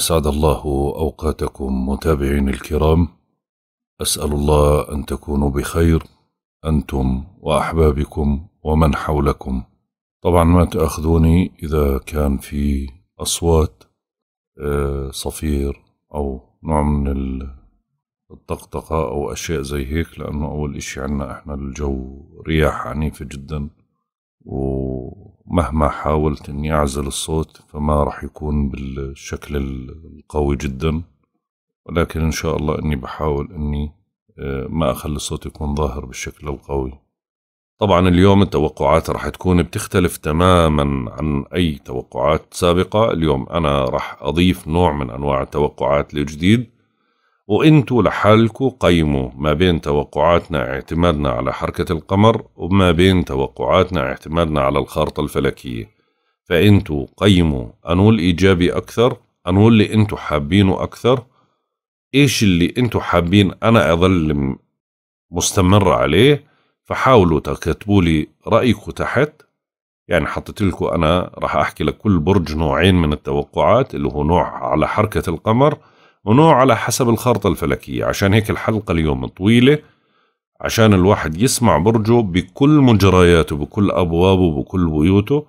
أسعد الله أوقاتكم متابعين الكرام أسأل الله أن تكونوا بخير أنتم وأحبابكم ومن حولكم طبعا ما تأخذوني إذا كان في أصوات آه، صفير أو نوع من الطقطقة أو أشياء زي هيك لأنه أول إشي عنا إحنا الجو رياح عنيفة جدا و مهما حاولت اني اعزل الصوت فما راح يكون بالشكل القوي جدا ولكن ان شاء الله اني بحاول اني آه، ما اخلي الصوت يكون ظاهر بالشكل القوي طبعا اليوم التوقعات راح تكون بتختلف تماما عن اي توقعات سابقة اليوم انا راح اضيف نوع من انواع التوقعات الجديد وانتو لحالكو قيموا ما بين توقعاتنا اعتمادنا على حركة القمر وما بين توقعاتنا اعتمادنا على الخارطة الفلكية فانتو قيموا انو الايجابي اكثر انو اللي انتو حابينه اكثر ايش اللي انتو حابين انا اظل مستمر عليه فحاولوا تكتبوا لي رأيكو تحت يعني حطيت لكم انا راح احكي لكل برج نوعين من التوقعات اللي هو نوع على حركة القمر ونوع على حسب الخارطة الفلكية عشان هيك الحلقة اليوم طويلة عشان الواحد يسمع برجه بكل مجرياته بكل أبوابه بكل بيوته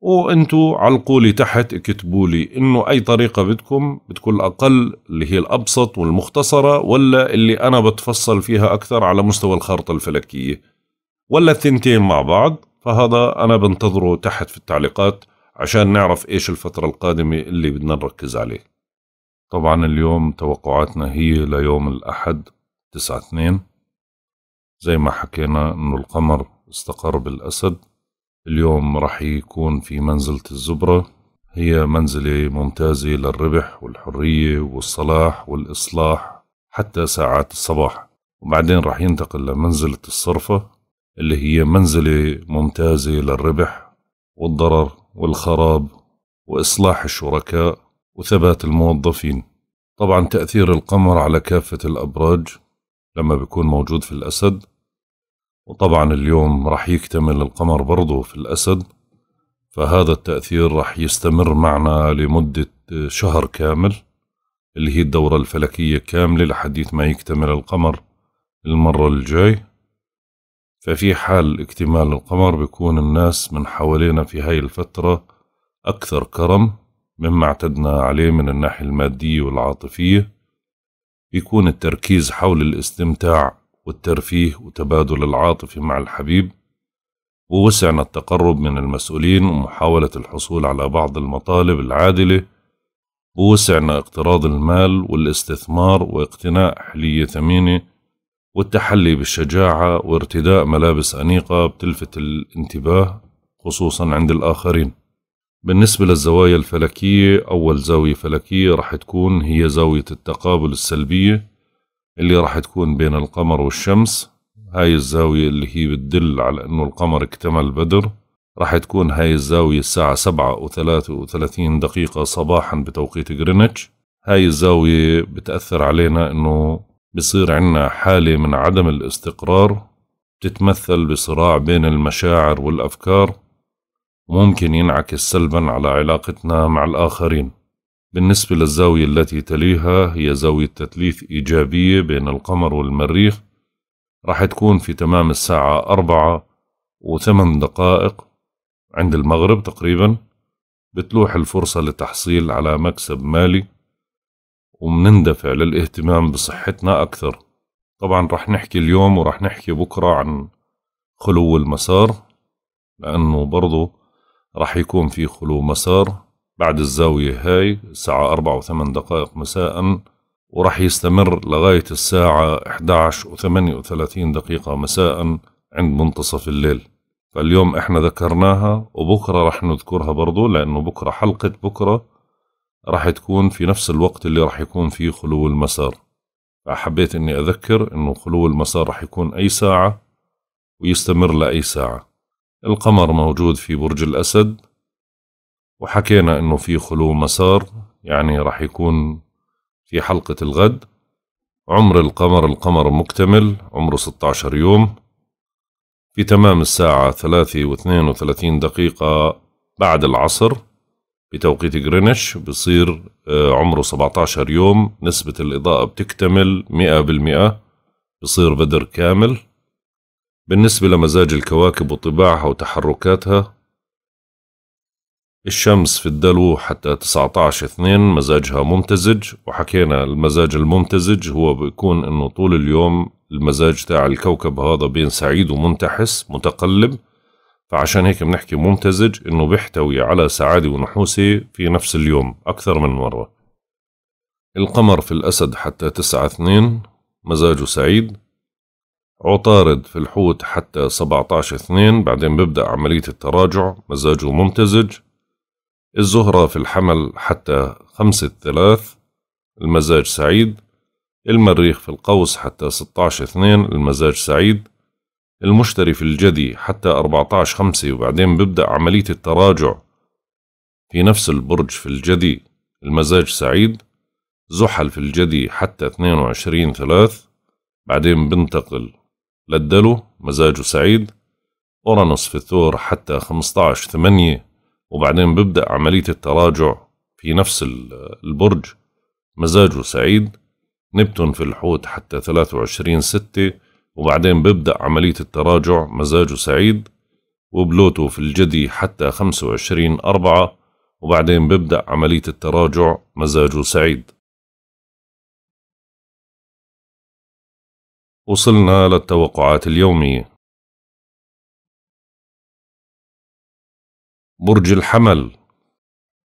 وانتو علقوا لي تحت اكتبوا لي انه اي طريقة بدكم بتكون الاقل اللي هي الابسط والمختصرة ولا اللي انا بتفصل فيها اكثر على مستوى الخارطة الفلكية ولا الثنتين مع بعض فهذا انا بنتظره تحت في التعليقات عشان نعرف ايش الفترة القادمة اللي بدنا نركز عليه طبعا اليوم توقعاتنا هي ليوم الأحد تسعة اثنين زي ما حكينا أن القمر استقر بالأسد اليوم رح يكون في منزلة الزبرة هي منزلة ممتازة للربح والحرية والصلاح والإصلاح حتى ساعات الصباح وبعدين رح ينتقل لمنزلة الصرفة اللي هي منزلة ممتازة للربح والضرر والخراب وإصلاح الشركاء وثبات الموظفين طبعا تأثير القمر على كافة الأبراج لما بيكون موجود في الأسد وطبعا اليوم رح يكتمل القمر برضه في الأسد فهذا التأثير رح يستمر معنا لمدة شهر كامل اللي هي الدورة الفلكية كاملة لحديث ما يكتمل القمر المرة الجاي ففي حال اكتمال القمر بيكون الناس من حوالينا في هاي الفترة أكثر كرم مما اعتدنا عليه من الناحية المادية والعاطفية يكون التركيز حول الاستمتاع والترفيه وتبادل العاطفة مع الحبيب ووسعنا التقرب من المسؤولين ومحاولة الحصول على بعض المطالب العادلة ووسعنا اقتراض المال والاستثمار واقتناء حلية ثمينة والتحلي بالشجاعة وارتداء ملابس أنيقة بتلفت الانتباه خصوصا عند الآخرين بالنسبة للزوايا الفلكية أول زاوية فلكية راح تكون هي زاوية التقابل السلبية اللي راح تكون بين القمر والشمس هاي الزاوية اللي هي بتدل على أنه القمر اكتمل بدر راح تكون هاي الزاوية الساعة سبعة وثلاثة وثلاثين دقيقة صباحا بتوقيت غرينتش هاي الزاوية بتأثر علينا أنه بصير عنا حالة من عدم الاستقرار بتتمثل بصراع بين المشاعر والأفكار وممكن ينعكس سلبا على علاقتنا مع الآخرين بالنسبة للزاوية التي تليها هي زاوية تثليث إيجابية بين القمر والمريخ راح تكون في تمام الساعة أربعة وثمان دقائق عند المغرب تقريبا بتلوح الفرصة للتحصيل على مكسب مالي ومنندفع للاهتمام بصحتنا أكثر طبعا رح نحكي اليوم ورح نحكي بكرة عن خلو المسار لأنه برضو راح يكون في خلو مسار بعد الزاوية هاي الساعة أربعة وثمان دقائق مساء وراح يستمر لغاية الساعة 11 وثمانية وثلاثين دقيقة مساء عند منتصف الليل فاليوم احنا ذكرناها وبكرة راح نذكرها برضو لأنه بكرة حلقة بكرة راح تكون في نفس الوقت اللي راح يكون فيه خلو المسار فحبيت اني اذكر انه خلو المسار راح يكون اي ساعة ويستمر لأي ساعة القمر موجود في برج الأسد وحكينا إنه في خلو مسار يعني رح يكون في حلقة الغد عمر القمر القمر مكتمل عمره 16 يوم في تمام الساعة 3 و 32 دقيقة بعد العصر بتوقيت جرينش بصير آه، عمره 17 يوم نسبة الإضاءة بتكتمل 100% بصير بدر كامل بالنسبة لمزاج الكواكب وطباعها وتحركاتها الشمس في الدلو حتى 19 2 مزاجها ممتزج وحكينا المزاج الممتزج هو بيكون انه طول اليوم المزاج تاع الكوكب هذا بين سعيد ومنتحس متقلب فعشان هيك بنحكي ممتزج انه بيحتوي على سعادة ونحوسة في نفس اليوم اكثر من مرة القمر في الاسد حتى 9 2 مزاجه سعيد عطارد في الحوت حتى 17/2 بعدين ببدأ عملية التراجع مزاجه ممتزج الزهرة في الحمل حتى 5/3 المزاج سعيد المريخ في القوس حتى 16/2 المزاج سعيد المشتري في الجدي حتى 14/5 وبعدين ببدأ عملية التراجع في نفس البرج في الجدي المزاج سعيد زحل في الجدي حتى 22 3 بعدين بنتقل للدلو مزاجه سعيد أورانوس في الثور حتى 15 8 وبعدين ببدأ عملية التراجع في نفس البرج مزاجه سعيد نبتون في الحوت حتى 23 6 وبعدين ببدأ عملية التراجع مزاجه سعيد وبلوتو في الجدي حتى 25 4 وبعدين ببدأ عملية التراجع مزاجه سعيد وصلنا للتوقعات اليومية برج الحمل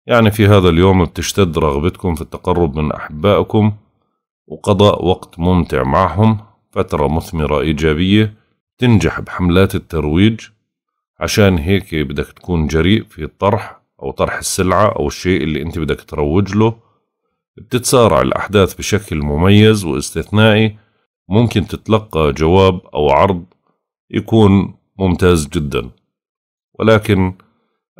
يعني في هذا اليوم بتشتد رغبتكم في التقرب من أحبائكم وقضاء وقت ممتع معهم فترة مثمرة إيجابية تنجح بحملات الترويج عشان هيك بدك تكون جريء في الطرح أو طرح السلعة أو الشيء اللي أنت بدك تروج له بتتسارع الأحداث بشكل مميز واستثنائي ممكن تتلقى جواب أو عرض يكون ممتاز جدا ولكن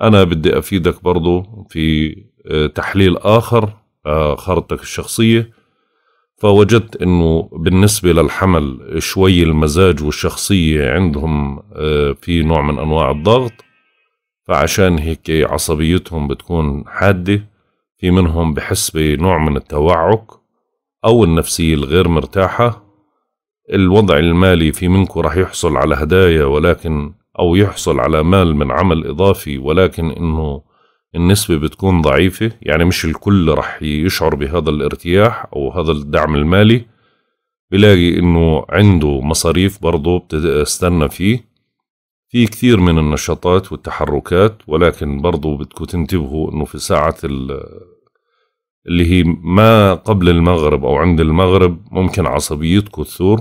أنا بدي أفيدك برضو في آه، تحليل آخر آه، خارطتك الشخصية فوجدت أنه بالنسبة للحمل شوي المزاج والشخصية عندهم آه، في نوع من أنواع الضغط فعشان هيك عصبيتهم بتكون حادة في منهم بحس بنوع من التوعك أو النفسية الغير مرتاحة الوضع المالي في منكم راح يحصل على هدايا ولكن أو يحصل على مال من عمل إضافي ولكن إنه النسبة بتكون ضعيفة يعني مش الكل رح يشعر بهذا الارتياح أو هذا الدعم المالي بلاقي إنه عنده مصاريف برضه بتستنى فيه في كثير من النشاطات والتحركات ولكن برضو بدكم تنتبهوا انه في ساعة اللي هي ما قبل المغرب او عند المغرب ممكن عصبيتكم تثور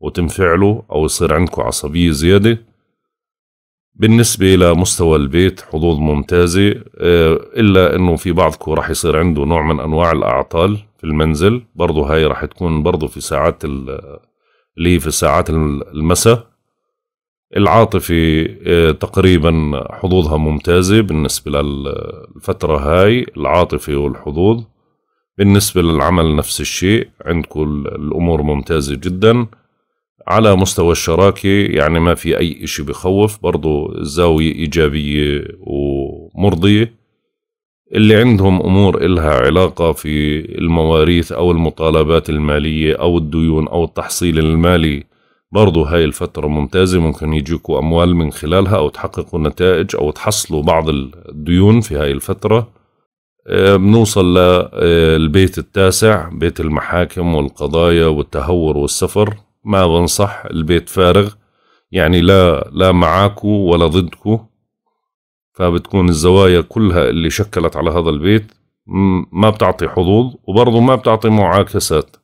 وتنفعلوا أو يصير عندكم عصبية زيادة بالنسبة لمستوى البيت حظوظ ممتازة آه، إلا أنه في بعضكم راح يصير عنده نوع من أنواع الأعطال في المنزل برضه هاي راح تكون برضه في ساعات اللي هي في ساعات المساء العاطفة آه، تقريبا حظوظها ممتازة بالنسبة للفترة هاي العاطفة والحظوظ بالنسبة للعمل نفس الشيء عندكم الأمور ممتازة جداً على مستوى الشراكة يعني ما في أي إشي بخوف برضو الزاوية إيجابية ومرضية اللي عندهم أمور إلها علاقة في المواريث أو المطالبات المالية أو الديون أو التحصيل المالي برضو هاي الفترة ممتازة ممكن يجيكوا أموال من خلالها أو تحققوا نتائج أو تحصلوا بعض الديون في هاي الفترة آه، بنوصل للبيت آه، التاسع بيت المحاكم والقضايا والتهور والسفر ما بنصح البيت فارغ يعني لا لا معاكو ولا ضدكو فبتكون الزوايا كلها اللي شكلت على هذا البيت ما بتعطي حظوظ وبرضه ما بتعطي معاكسات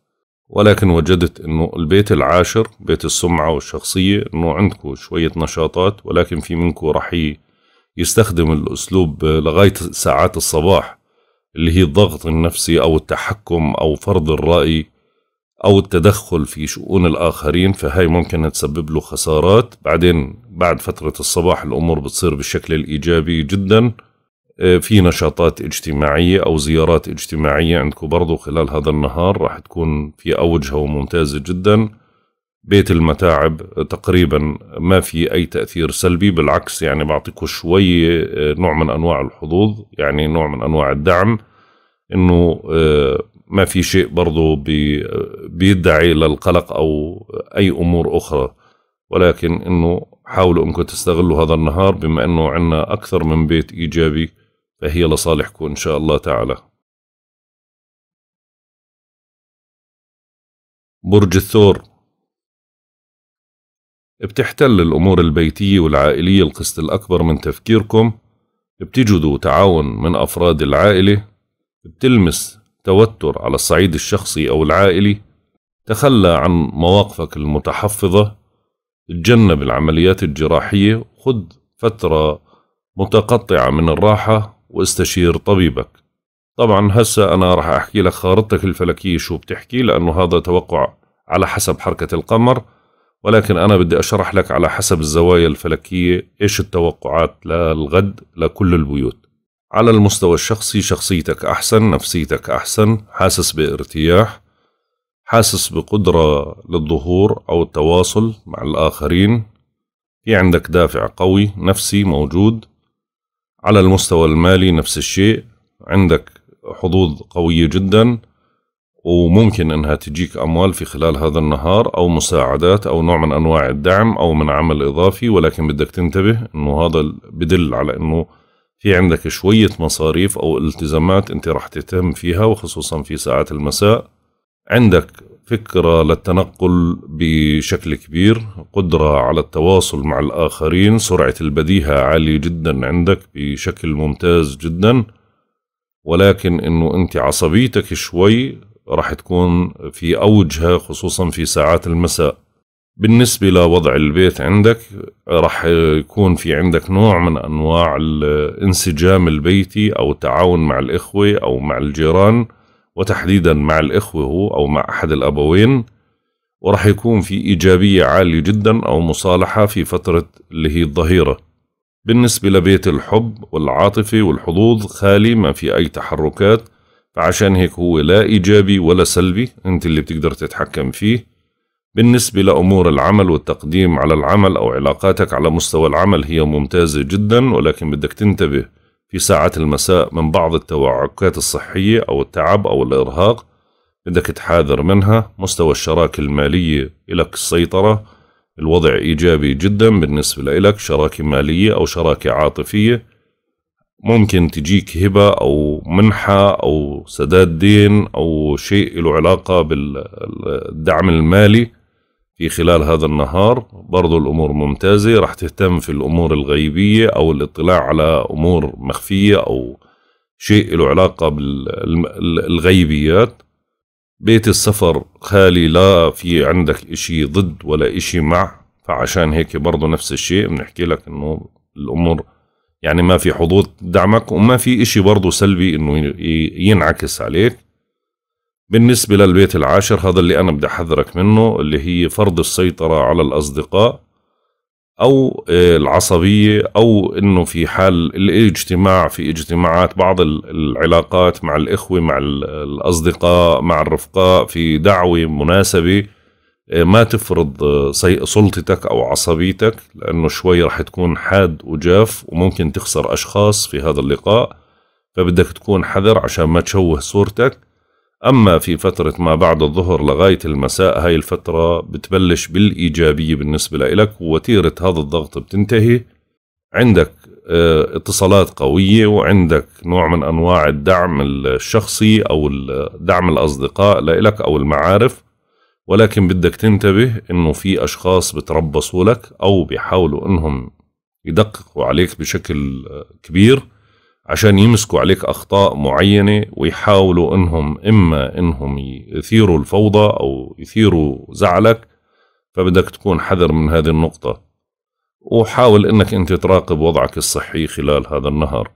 ولكن وجدت انه البيت العاشر بيت السمعة والشخصية انه عندكو شوية نشاطات ولكن في منكو رح يستخدم الاسلوب لغاية ساعات الصباح اللي هي الضغط النفسي او التحكم او فرض الرأي او التدخل في شؤون الاخرين فهي ممكن تسبب له خسارات بعدين بعد فتره الصباح الامور بتصير بالشكل الايجابي جدا آه، في نشاطات اجتماعية أو زيارات اجتماعية عندكم برضو خلال هذا النهار راح تكون في أوجها وممتازة جدا بيت المتاعب آه، تقريبا ما في أي تأثير سلبي بالعكس يعني بعطيكم شوي آه، نوع من أنواع الحظوظ يعني نوع من أنواع الدعم أنه ما في شيء برضو بي بيدعي للقلق أو أي أمور أخرى ولكن أنه حاولوا أنكم تستغلوا هذا النهار بما أنه عندنا أكثر من بيت إيجابي فهي لصالحكم إن شاء الله تعالى برج الثور بتحتل الأمور البيتية والعائلية القسط الأكبر من تفكيركم بتجدوا تعاون من أفراد العائلة بتلمس توتر على الصعيد الشخصي أو العائلي تخلى عن مواقفك المتحفظة تجنب العمليات الجراحية خذ فترة متقطعة من الراحة واستشير طبيبك طبعا هسا أنا راح أحكي لك خارطتك الفلكية شو بتحكي لأنه هذا توقع على حسب حركة القمر ولكن أنا بدي أشرح لك على حسب الزوايا الفلكية إيش التوقعات للغد لكل البيوت على المستوى الشخصي شخصيتك أحسن نفسيتك أحسن حاسس بارتياح حاسس بقدرة للظهور أو التواصل مع الآخرين في عندك دافع قوي نفسي موجود على المستوى المالي نفس الشيء عندك حظوظ قوية جدا وممكن انها تجيك اموال في خلال هذا النهار او مساعدات او نوع من انواع الدعم او من عمل اضافي ولكن بدك تنتبه انه هذا بدل على انه في عندك شوية مصاريف أو التزامات أنت راح تهتم فيها وخصوصا في ساعات المساء عندك فكرة للتنقل بشكل كبير قدرة على التواصل مع الآخرين سرعة البديهة عالية جدا عندك بشكل ممتاز جدا ولكن أنه أنت عصبيتك شوي راح تكون في أوجها خصوصا في ساعات المساء بالنسبة لوضع البيت عندك رح يكون في عندك نوع من أنواع الانسجام البيتي أو التعاون مع الإخوة أو مع الجيران وتحديدا مع الإخوة هو أو مع أحد الأبوين ورح يكون في إيجابية عالية جدا أو مصالحة في فترة اللي هي الظهيرة بالنسبة لبيت الحب والعاطفة والحظوظ خالي ما في أي تحركات فعشان هيك هو لا إيجابي ولا سلبي أنت اللي بتقدر تتحكم فيه بالنسبة لأمور العمل والتقديم على العمل أو علاقاتك على مستوى العمل هي ممتازة جدا ولكن بدك تنتبه في ساعات المساء من بعض التوعكات الصحية أو التعب أو الإرهاق بدك تحاذر منها مستوى الشراكة المالية إلك السيطرة الوضع إيجابي جدا بالنسبة لإلك شراكة مالية أو شراكة عاطفية ممكن تجيك هبة أو منحة أو سداد دين أو شيء له علاقة بالدعم المالي في خلال هذا النهار برضو الأمور ممتازة راح تهتم في الأمور الغيبية أو الاطلاع على أمور مخفية أو شيء له علاقة بالغيبيات بيت السفر خالي لا في عندك إشي ضد ولا إشي مع فعشان هيك برضو نفس الشيء بنحكي لك إنه الأمور يعني ما في حظوظ دعمك وما في إشي برضو سلبي إنه ينعكس عليك بالنسبة للبيت العاشر هذا اللي أنا بدي أحذرك منه اللي هي فرض السيطرة على الأصدقاء أو آه، العصبية أو إنه في حال الاجتماع في اجتماعات بعض العلاقات مع الإخوة مع الأصدقاء مع الرفقاء في دعوة مناسبة آه، ما تفرض آه، سلطتك أو عصبيتك لأنه شوي رح تكون حاد وجاف وممكن تخسر أشخاص في هذا اللقاء فبدك تكون حذر عشان ما تشوه صورتك أما في فترة ما بعد الظهر لغاية المساء هاي الفترة بتبلش بالإيجابية بالنسبة لإلك ووتيرة هذا الضغط بتنتهي عندك آه، اتصالات قوية وعندك نوع من أنواع الدعم الشخصي أو دعم الأصدقاء لإلك أو المعارف ولكن بدك تنتبه إنه في أشخاص بتربصوا لك أو بيحاولوا إنهم يدققوا عليك بشكل كبير عشان يمسكوا عليك أخطاء معينة ويحاولوا إنهم إما إنهم يثيروا الفوضى أو يثيروا زعلك فبدك تكون حذر من هذه النقطة وحاول إنك أنت تراقب وضعك الصحي خلال هذا النهار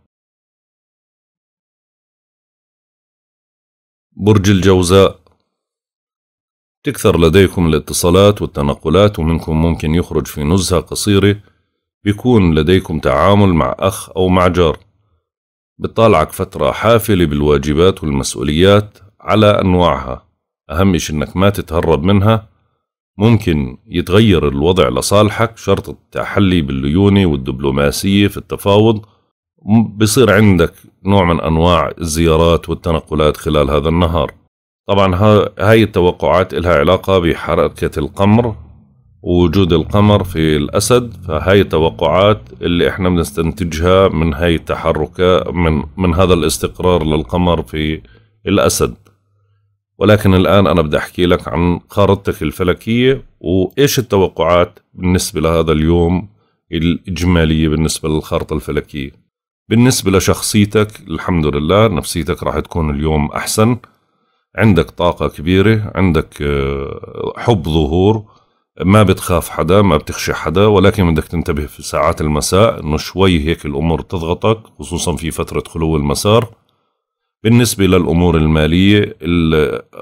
برج الجوزاء تكثر لديكم الاتصالات والتنقلات ومنكم ممكن يخرج في نزهة قصيرة بيكون لديكم تعامل مع أخ أو مع جار بتطالعك فترة حافلة بالواجبات والمسؤوليات على أنواعها أهم شيء إنك ما تتهرب منها ممكن يتغير الوضع لصالحك شرط التحلي بالليونة والدبلوماسية في التفاوض بصير عندك نوع من أنواع الزيارات والتنقلات خلال هذا النهار طبعا هاي التوقعات لها علاقة بحركة القمر ووجود القمر في الأسد فهي التوقعات اللي احنا بنستنتجها من هاي التحركة من, من هذا الاستقرار للقمر في الأسد ولكن الآن أنا بدي أحكي لك عن خارطتك الفلكية وإيش التوقعات بالنسبة لهذا اليوم الإجمالية بالنسبة للخارطة الفلكية بالنسبة لشخصيتك الحمد لله نفسيتك راح تكون اليوم أحسن عندك طاقة كبيرة عندك آه، حب ظهور ما بتخاف حدا ما بتخشى حدا ولكن بدك تنتبه في ساعات المساء انه شوي هيك الامور تضغطك خصوصا في فتره خلو المسار بالنسبه للامور الماليه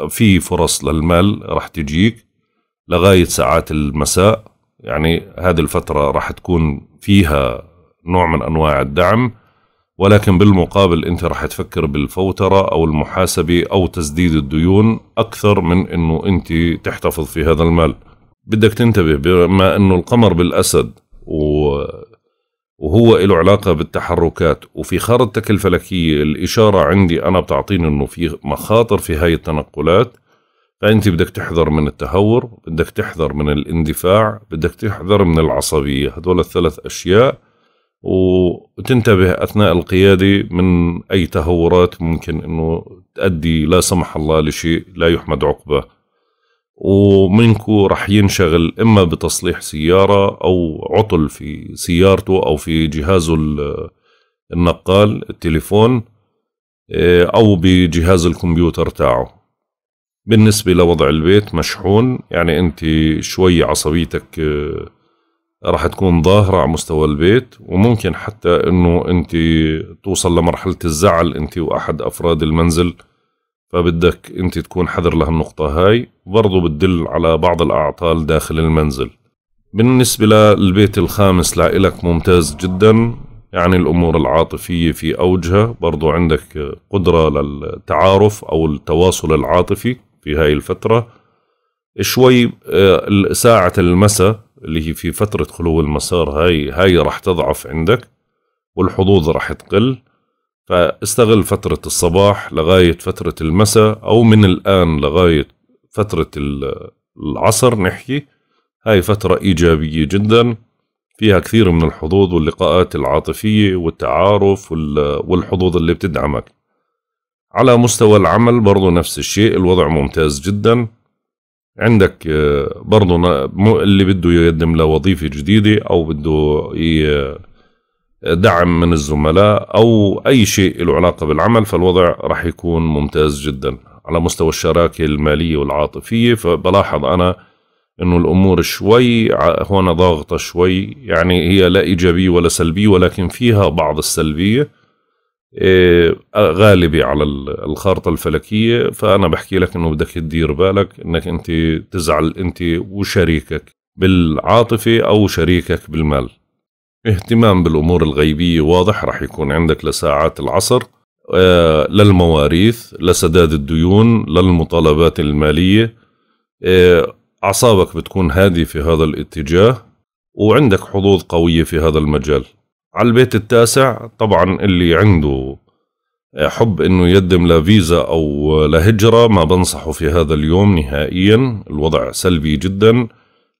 في فرص للمال رح تجيك لغايه ساعات المساء يعني هذه الفتره رح تكون فيها نوع من انواع الدعم ولكن بالمقابل انت رح تفكر بالفوتره او المحاسبه او تسديد الديون اكثر من انه انت تحتفظ في هذا المال بدك تنتبه بما انه القمر بالاسد و وهو له علاقة بالتحركات وفي خارطتك الفلكية الإشارة عندي أنا بتعطيني أنه في مخاطر في هاي التنقلات فأنت بدك تحذر من التهور بدك تحذر من الاندفاع بدك تحذر من العصبية هدول الثلاث أشياء وتنتبه أثناء القيادة من أي تهورات ممكن أنه تؤدي لا سمح الله لشيء لا يحمد عقبه ومنكو رح ينشغل إما بتصليح سيارة أو عطل في سيارته أو في جهازه النقال التليفون آه، أو بجهاز الكمبيوتر تاعه بالنسبة لوضع البيت مشحون يعني أنت شوي عصبيتك آه، راح تكون ظاهرة على مستوى البيت وممكن حتى أنه أنت توصل لمرحلة الزعل أنت وأحد أفراد المنزل فبدك انت تكون حذر لهالنقطة هاي برضو بتدل على بعض الأعطال داخل المنزل بالنسبة للبيت الخامس لإلك ممتاز جدا يعني الأمور العاطفية في أوجها برضو عندك قدرة للتعارف أو التواصل العاطفي في هاي الفترة شوي آه، ساعة المساء اللي هي في فترة خلو المسار هاي هاي راح تضعف عندك والحظوظ راح تقل فاستغل فترة الصباح لغاية فترة المساء أو من الآن لغاية فترة العصر نحكي هاي فترة إيجابية جدا فيها كثير من الحظوظ واللقاءات العاطفية والتعارف والحظوظ اللي بتدعمك على مستوى العمل برضو نفس الشيء الوضع ممتاز جدا عندك برضو اللي بده يقدم لوظيفة جديدة أو بده دعم من الزملاء أو أي شيء له علاقة بالعمل فالوضع راح يكون ممتاز جدا على مستوى الشراكة المالية والعاطفية فبلاحظ أنا انه الامور شوي هون ضاغطه شوي يعني هي لا ايجابيه ولا سلبيه ولكن فيها بعض السلبيه إيه، غالبه على الخارطه الفلكيه فانا بحكي لك انه بدك تدير بالك انك انت تزعل انت وشريكك بالعاطفه او شريكك بالمال اهتمام بالأمور الغيبية واضح رح يكون عندك لساعات العصر آه، للمواريث لسداد الديون للمطالبات المالية آه، أعصابك بتكون هادية في هذا الاتجاه وعندك حظوظ قوية في هذا المجال على البيت التاسع طبعا اللي عنده آه، حب انه يقدم لفيزا او لهجرة ما بنصحه في هذا اليوم نهائيا الوضع سلبي جدا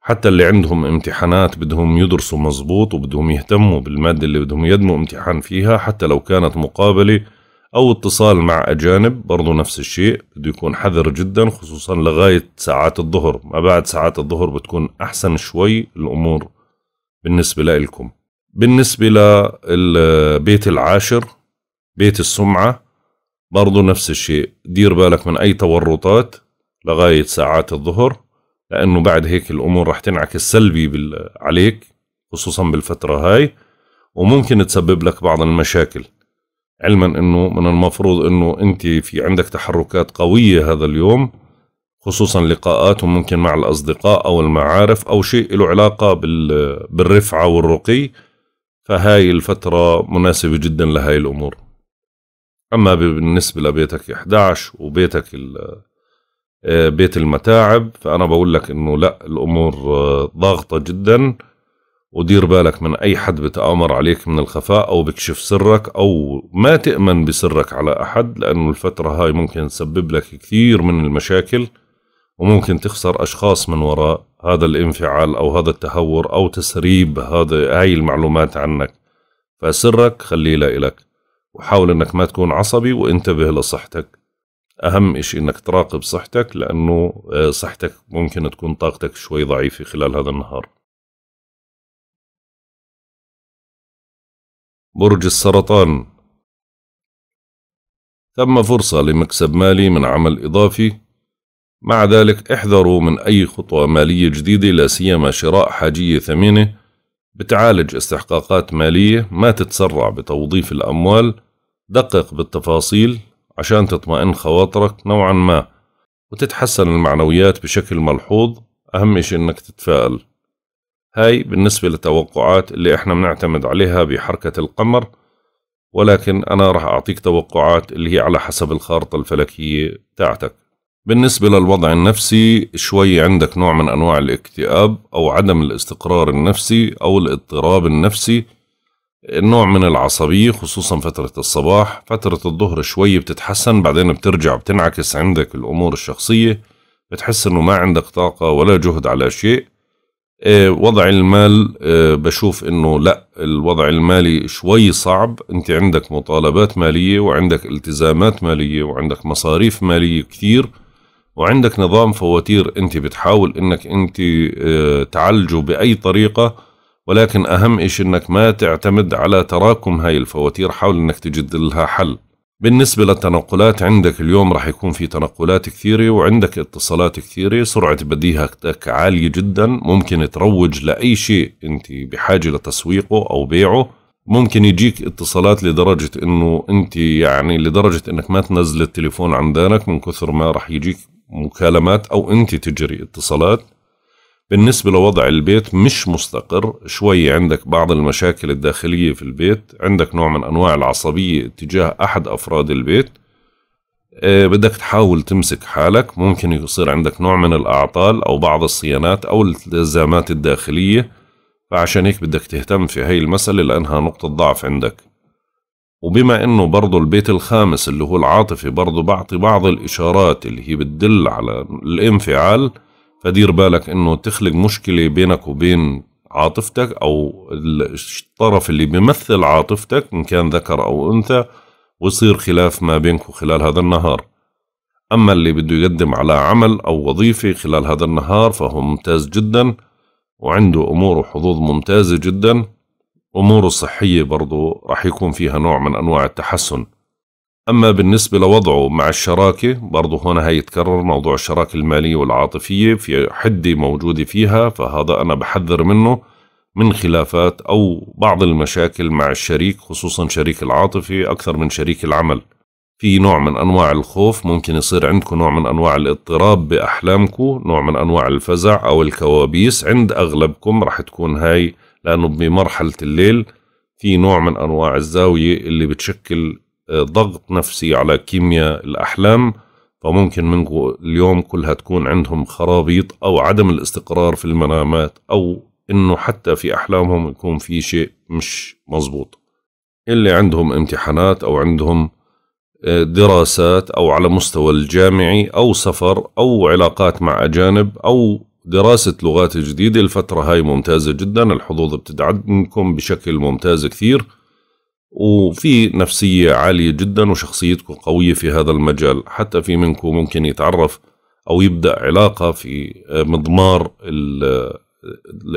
حتى اللي عندهم امتحانات بدهم يدرسوا مزبوط وبدهم يهتموا بالمادة اللي بدهم يدموا امتحان فيها حتى لو كانت مقابلة أو اتصال مع أجانب برضو نفس الشيء بده يكون حذر جدا خصوصا لغاية ساعات الظهر ما بعد ساعات الظهر بتكون أحسن شوي الأمور بالنسبة لإلكم بالنسبة للبيت العاشر بيت السمعة برضو نفس الشيء دير بالك من أي تورطات لغاية ساعات الظهر لانه بعد هيك الامور رح تنعكس سلبي بال... عليك خصوصا بالفتره هاي وممكن تسبب لك بعض المشاكل علما انه من المفروض انه انت في عندك تحركات قويه هذا اليوم خصوصا لقاءات وممكن مع الاصدقاء او المعارف او شيء له علاقه بال... بالرفعه والرقي فهاي الفتره مناسبه جدا لهاي الامور اما بالنسبه لبيتك 11 وبيتك ال... آه، بيت المتاعب فأنا بقول لك إنه لا الأمور آه، ضاغطة جدا ودير بالك من أي حد بتآمر عليك من الخفاء أو بكشف سرك أو ما تأمن بسرك على أحد لأنه الفترة هاي ممكن تسبب لك كثير من المشاكل وممكن تخسر أشخاص من وراء هذا الانفعال أو هذا التهور أو تسريب هذا هاي المعلومات عنك فسرك خليه لإلك وحاول أنك ما تكون عصبي وانتبه لصحتك اهم شيء انك تراقب صحتك لانه آه، صحتك ممكن تكون طاقتك شوي ضعيفه خلال هذا النهار برج السرطان ثم فرصة لمكسب مالي من عمل إضافي مع ذلك احذروا من أي خطوة مالية جديدة لا سيما شراء حاجية ثمينة بتعالج استحقاقات مالية ما تتسرع بتوظيف الأموال دقق بالتفاصيل عشان تطمئن خواطرك نوعا ما وتتحسن المعنويات بشكل ملحوظ أهم إشي إنك تتفائل هاي بالنسبة للتوقعات اللي إحنا بنعتمد عليها بحركة القمر ولكن أنا راح أعطيك توقعات اللي هي على حسب الخارطة الفلكية تاعتك بالنسبة للوضع النفسي شوي عندك نوع من أنواع الاكتئاب أو عدم الاستقرار النفسي أو الاضطراب النفسي نوع من العصبية خصوصا فترة الصباح فترة الظهر شوي بتتحسن بعدين بترجع بتنعكس عندك الأمور الشخصية بتحس أنه ما عندك طاقة ولا جهد على شيء آه، وضع المال آه، بشوف أنه لا الوضع المالي شوي صعب أنت عندك مطالبات مالية وعندك التزامات مالية وعندك مصاريف مالية كثير وعندك نظام فواتير أنت بتحاول أنك أنت آه، تعالجه بأي طريقة ولكن أهم إشي إنك ما تعتمد على تراكم هاي الفواتير حاول إنك تجد لها حل بالنسبة للتنقلات عندك اليوم رح يكون في تنقلات كثيرة وعندك اتصالات كثيرة سرعة بديهتك عالية جدا ممكن تروج لأي شيء أنت بحاجة لتسويقه أو بيعه ممكن يجيك اتصالات لدرجة انه انت يعني لدرجة انك ما تنزل التليفون عن دانك من كثر ما رح يجيك مكالمات او انت تجري اتصالات بالنسبة لوضع البيت مش مستقر شوي عندك بعض المشاكل الداخلية في البيت عندك نوع من أنواع العصبية تجاه أحد أفراد البيت آه، بدك تحاول تمسك حالك ممكن يصير عندك نوع من الأعطال أو بعض الصيانات أو الالتزامات الداخلية فعشان هيك بدك تهتم في هاي المسألة لأنها نقطة ضعف عندك وبما أنه برضو البيت الخامس اللي هو العاطفي برضو بعطي بعض الإشارات اللي هي بتدل على الانفعال فدير بالك انه تخلق مشكله بينك وبين عاطفتك او الطرف اللي بيمثل عاطفتك ان كان ذكر او انثى ويصير خلاف ما بينكم خلال هذا النهار اما اللي بده يقدم على عمل او وظيفه خلال هذا النهار فهو ممتاز جدا وعنده امور وحظوظ ممتازه جدا اموره الصحيه برضه راح يكون فيها نوع من انواع التحسن أما بالنسبة لوضعه مع الشراكة برضه هنا هيتكرر موضوع الشراكة المالية والعاطفية في حدة موجودة فيها فهذا أنا بحذر منه من خلافات أو بعض المشاكل مع الشريك خصوصا شريك العاطفي أكثر من شريك العمل في نوع من أنواع الخوف ممكن يصير عندكم نوع من أنواع الاضطراب بأحلامكم نوع من أنواع الفزع أو الكوابيس عند أغلبكم رح تكون هاي لأنه بمرحلة الليل في نوع من أنواع الزاوية اللي بتشكل ضغط نفسي على كيمياء الأحلام فممكن من اليوم كلها تكون عندهم خرابيط أو عدم الاستقرار في المنامات أو إنه حتى في أحلامهم يكون في شيء مش مزبوط اللي عندهم امتحانات أو عندهم آه، دراسات أو على مستوى الجامعي أو سفر أو علاقات مع أجانب أو دراسة لغات جديدة الفترة هاي ممتازة جدا الحظوظ بتدعمكم بشكل ممتاز كثير وفي نفسية عالية جدا وشخصيتكم قوية في هذا المجال حتى في منكم ممكن يتعرف أو يبدأ علاقة في آه، مضمار آه،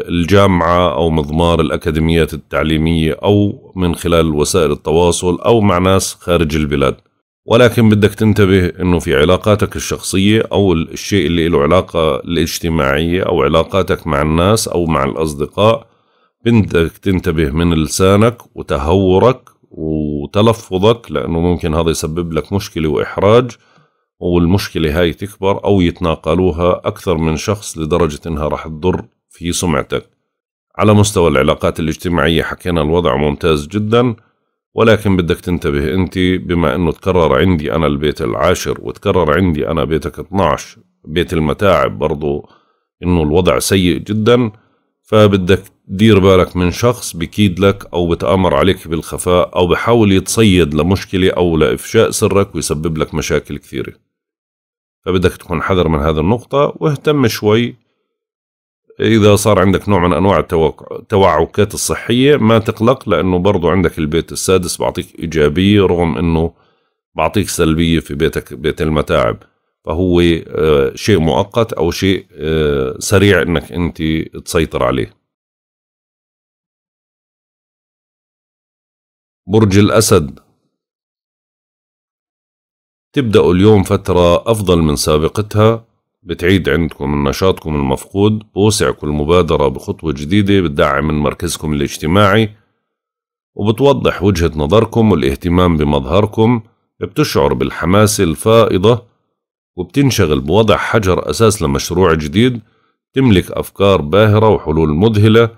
الجامعة أو مضمار الأكاديميات التعليمية أو من خلال وسائل التواصل أو مع ناس خارج البلاد ولكن بدك تنتبه أنه في علاقاتك الشخصية أو الشيء اللي له علاقة الاجتماعية أو علاقاتك مع الناس أو مع الأصدقاء بدك تنتبه من لسانك وتهورك وتلفظك لأنه ممكن هذا يسبب لك مشكلة وإحراج والمشكلة هاي تكبر أو يتناقلوها أكثر من شخص لدرجة إنها راح تضر في سمعتك على مستوى العلاقات الاجتماعية حكينا الوضع ممتاز جدا ولكن بدك تنتبه أنت بما أنه تكرر عندي أنا البيت العاشر وتكرر عندي أنا بيتك 12 بيت المتاعب برضو أنه الوضع سيء جدا فبدك دير بالك من شخص بكيد لك أو بتآمر عليك بالخفاء أو بحاول يتصيد لمشكلة أو لإفشاء سرك ويسبب لك مشاكل كثيرة فبدك تكون حذر من هذه النقطة واهتم شوي إذا صار عندك نوع من أنواع التوعكات الصحية ما تقلق لأنه برضو عندك البيت السادس بعطيك إيجابية رغم أنه بعطيك سلبية في بيتك بيت المتاعب فهو آه، شيء مؤقت أو شيء آه، سريع أنك أنت تسيطر عليه برج الأسد تبدأوا اليوم فترة أفضل من سابقتها بتعيد عندكم نشاطكم المفقود بوسعكم المبادرة بخطوة جديدة بتدعم من مركزكم الاجتماعي وبتوضح وجهة نظركم والاهتمام بمظهركم بتشعر بالحماسة الفائضة وبتنشغل بوضع حجر أساس لمشروع جديد تملك أفكار باهرة وحلول مذهلة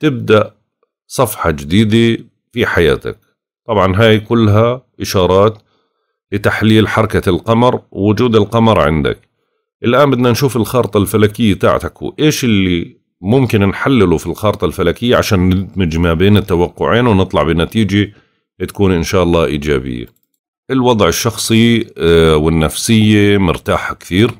تبدأ صفحة جديدة في حياتك طبعا هاي كلها إشارات لتحليل حركة القمر ووجود القمر عندك الآن بدنا نشوف الخارطة الفلكية تاعتك وإيش اللي ممكن نحلله في الخارطة الفلكية عشان ندمج ما بين التوقعين ونطلع بنتيجة تكون إن شاء الله إيجابية الوضع الشخصي آه، والنفسية مرتاحة كثير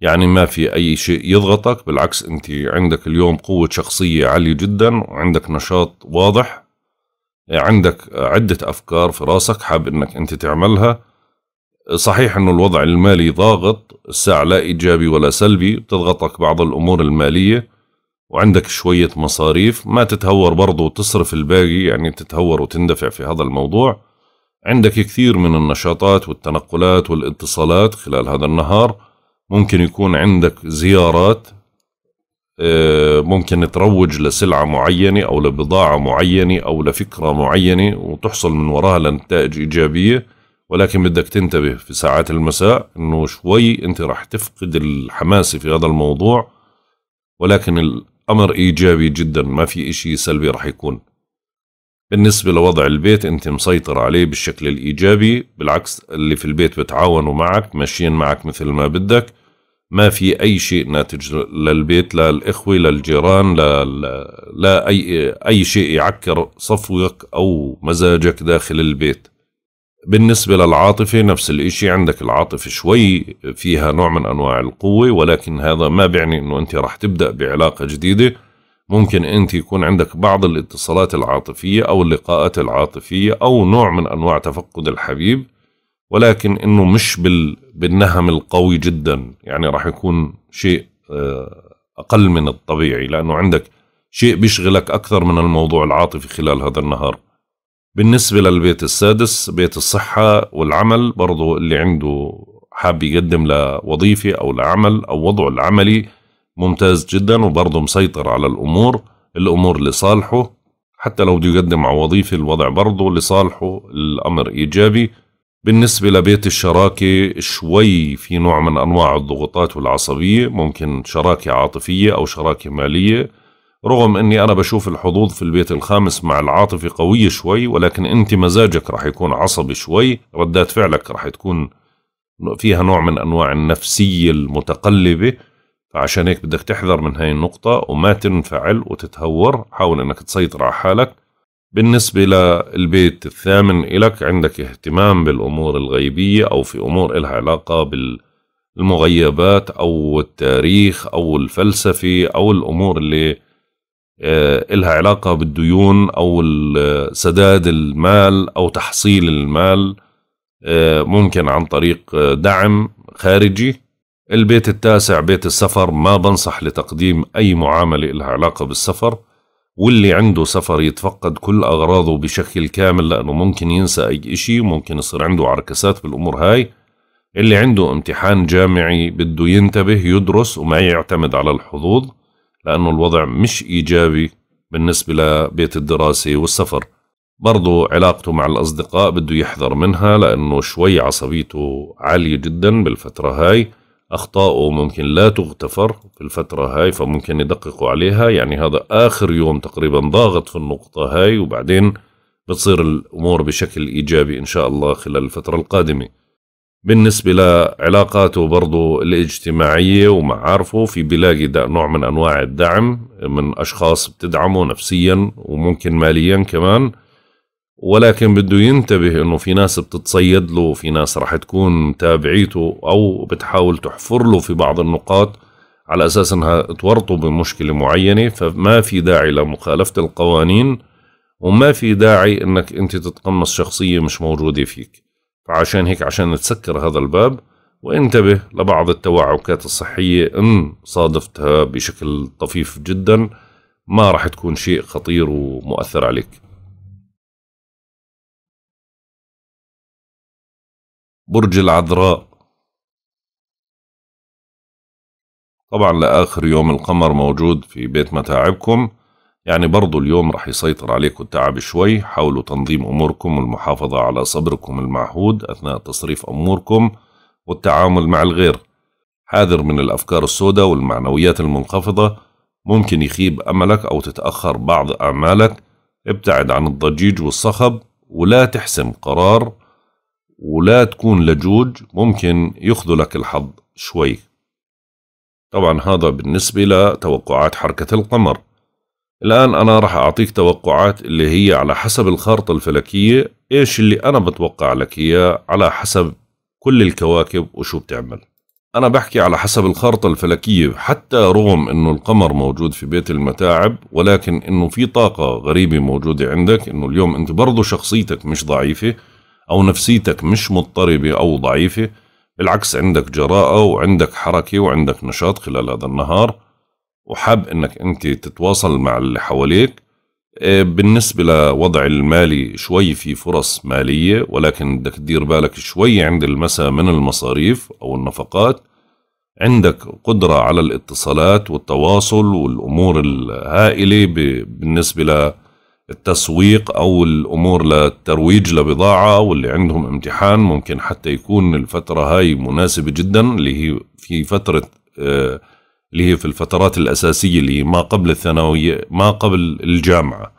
يعني ما في أي شيء يضغطك بالعكس أنت عندك اليوم قوة شخصية عالية جدا وعندك نشاط واضح عندك عدة أفكار في راسك حاب أنك أنت تعملها صحيح أنه الوضع المالي ضاغط الساعة لا إيجابي ولا سلبي بتضغطك بعض الأمور المالية وعندك شوية مصاريف ما تتهور برضه وتصرف الباقي يعني تتهور وتندفع في هذا الموضوع عندك كثير من النشاطات والتنقلات والاتصالات خلال هذا النهار ممكن يكون عندك زيارات آه، ممكن تروج لسلعة معينة أو لبضاعة معينة أو لفكرة معينة وتحصل من وراها لنتائج إيجابية ولكن بدك تنتبه في ساعات المساء أنه شوي أنت راح تفقد الحماسة في هذا الموضوع ولكن الأمر إيجابي جدا ما في إشي سلبي راح يكون بالنسبة لوضع البيت أنت مسيطر عليه بالشكل الإيجابي بالعكس اللي في البيت بتعاونوا معك ماشيين معك مثل ما بدك ما في أي شيء ناتج للبيت للإخوة للجيران لا, لا, لا أي, أي شيء يعكر صفوك أو مزاجك داخل البيت بالنسبة للعاطفة نفس الإشي عندك العاطفة شوي فيها نوع من أنواع القوة ولكن هذا ما بيعني أنه أنت راح تبدأ بعلاقة جديدة ممكن أنت يكون عندك بعض الاتصالات العاطفية أو اللقاءات العاطفية أو نوع من أنواع تفقد الحبيب ولكن انه مش بال بالنهم القوي جدا يعني راح يكون شيء آه، اقل من الطبيعي لانه عندك شيء بيشغلك اكثر من الموضوع العاطفي خلال هذا النهار بالنسبه للبيت السادس بيت الصحه والعمل برضه اللي عنده حاب يقدم لوظيفه او لعمل او وضعه العملي ممتاز جدا وبرضه مسيطر على الامور الامور لصالحه حتى لو بده يقدم على وظيفه الوضع برضه لصالحه الامر ايجابي بالنسبة لبيت الشراكة شوي في نوع من أنواع الضغوطات والعصبية ممكن شراكة عاطفية أو شراكة مالية رغم أني أنا بشوف الحظوظ في البيت الخامس مع العاطفة قوية شوي ولكن أنت مزاجك رح يكون عصبي شوي ردات فعلك رح تكون فيها نوع من أنواع النفسية المتقلبة فعشان هيك بدك تحذر من هاي النقطة وما تنفعل وتتهور حاول أنك تسيطر على حالك بالنسبة للبيت الثامن إلك عندك اهتمام بالأمور الغيبية أو في أمور إلها علاقة بالمغيبات أو التاريخ أو الفلسفة أو الأمور اللي آه، إلها علاقة بالديون أو سداد المال أو تحصيل المال آه، ممكن عن طريق دعم خارجي البيت التاسع بيت السفر ما بنصح لتقديم أي معاملة إلها علاقة بالسفر واللي عنده سفر يتفقد كل أغراضه بشكل كامل لأنه ممكن ينسى أي إشي ممكن يصير عنده عركسات بالأمور هاي اللي عنده امتحان جامعي بده ينتبه يدرس وما يعتمد على الحظوظ لأنه الوضع مش إيجابي بالنسبة لبيت الدراسة والسفر برضو علاقته مع الأصدقاء بده يحذر منها لأنه شوي عصبيته عالية جدا بالفترة هاي أخطاؤه ممكن لا تغتفر في الفترة هاي فممكن يدققوا عليها يعني هذا آخر يوم تقريبا ضاغط في النقطة هاي وبعدين بتصير الأمور بشكل إيجابي إن شاء الله خلال الفترة القادمة بالنسبة لعلاقاته برضو الاجتماعية ومعارفه في بلاقي نوع من أنواع الدعم من أشخاص بتدعمه نفسيا وممكن ماليا كمان ولكن بده ينتبه انه في ناس بتتصيد له في ناس راح تكون متابعيته او بتحاول تحفر له في بعض النقاط على اساس انها تورطه بمشكله معينه فما في داعي لمخالفه القوانين وما في داعي انك انت تتقمص شخصيه مش موجوده فيك فعشان هيك عشان تسكر هذا الباب وانتبه لبعض التوعكات الصحيه ان صادفتها بشكل طفيف جدا ما راح تكون شيء خطير ومؤثر عليك برج العذراء طبعا لآخر يوم القمر موجود في بيت متاعبكم يعني برضو اليوم رح يسيطر عليكم التعب شوي حاولوا تنظيم أموركم والمحافظة على صبركم المعهود أثناء تصريف أموركم والتعامل مع الغير حاذر من الأفكار السوداء والمعنويات المنخفضة ممكن يخيب أملك أو تتأخر بعض أعمالك ابتعد عن الضجيج والصخب ولا تحسم قرار ولا تكون لجوج ممكن يخذلك الحظ شوي طبعا هذا بالنسبة لتوقعات حركة القمر الآن أنا راح أعطيك توقعات اللي هي على حسب الخارطة الفلكية إيش اللي أنا بتوقع لك إياه على حسب كل الكواكب وشو بتعمل أنا بحكي على حسب الخارطة الفلكية حتى رغم إنه القمر موجود في بيت المتاعب ولكن إنه في طاقة غريبة موجودة عندك إنه اليوم أنت برضو شخصيتك مش ضعيفة أو نفسيتك مش مضطربة أو ضعيفة بالعكس عندك جراءة وعندك حركة وعندك نشاط خلال هذا النهار وحاب أنك أنت تتواصل مع اللي حواليك آه، بالنسبة لوضع المالي شوي في فرص مالية ولكن بدك تدير بالك شوي عند المساء من المصاريف أو النفقات عندك قدرة على الاتصالات والتواصل والأمور الهائلة بالنسبة التسويق أو الأمور للترويج لبضاعة واللي عندهم امتحان ممكن حتى يكون الفترة هاي مناسبة جدا اللي هي في فترة آه، اللي هي في الفترات الأساسية اللي ما قبل الثانوية ما قبل الجامعة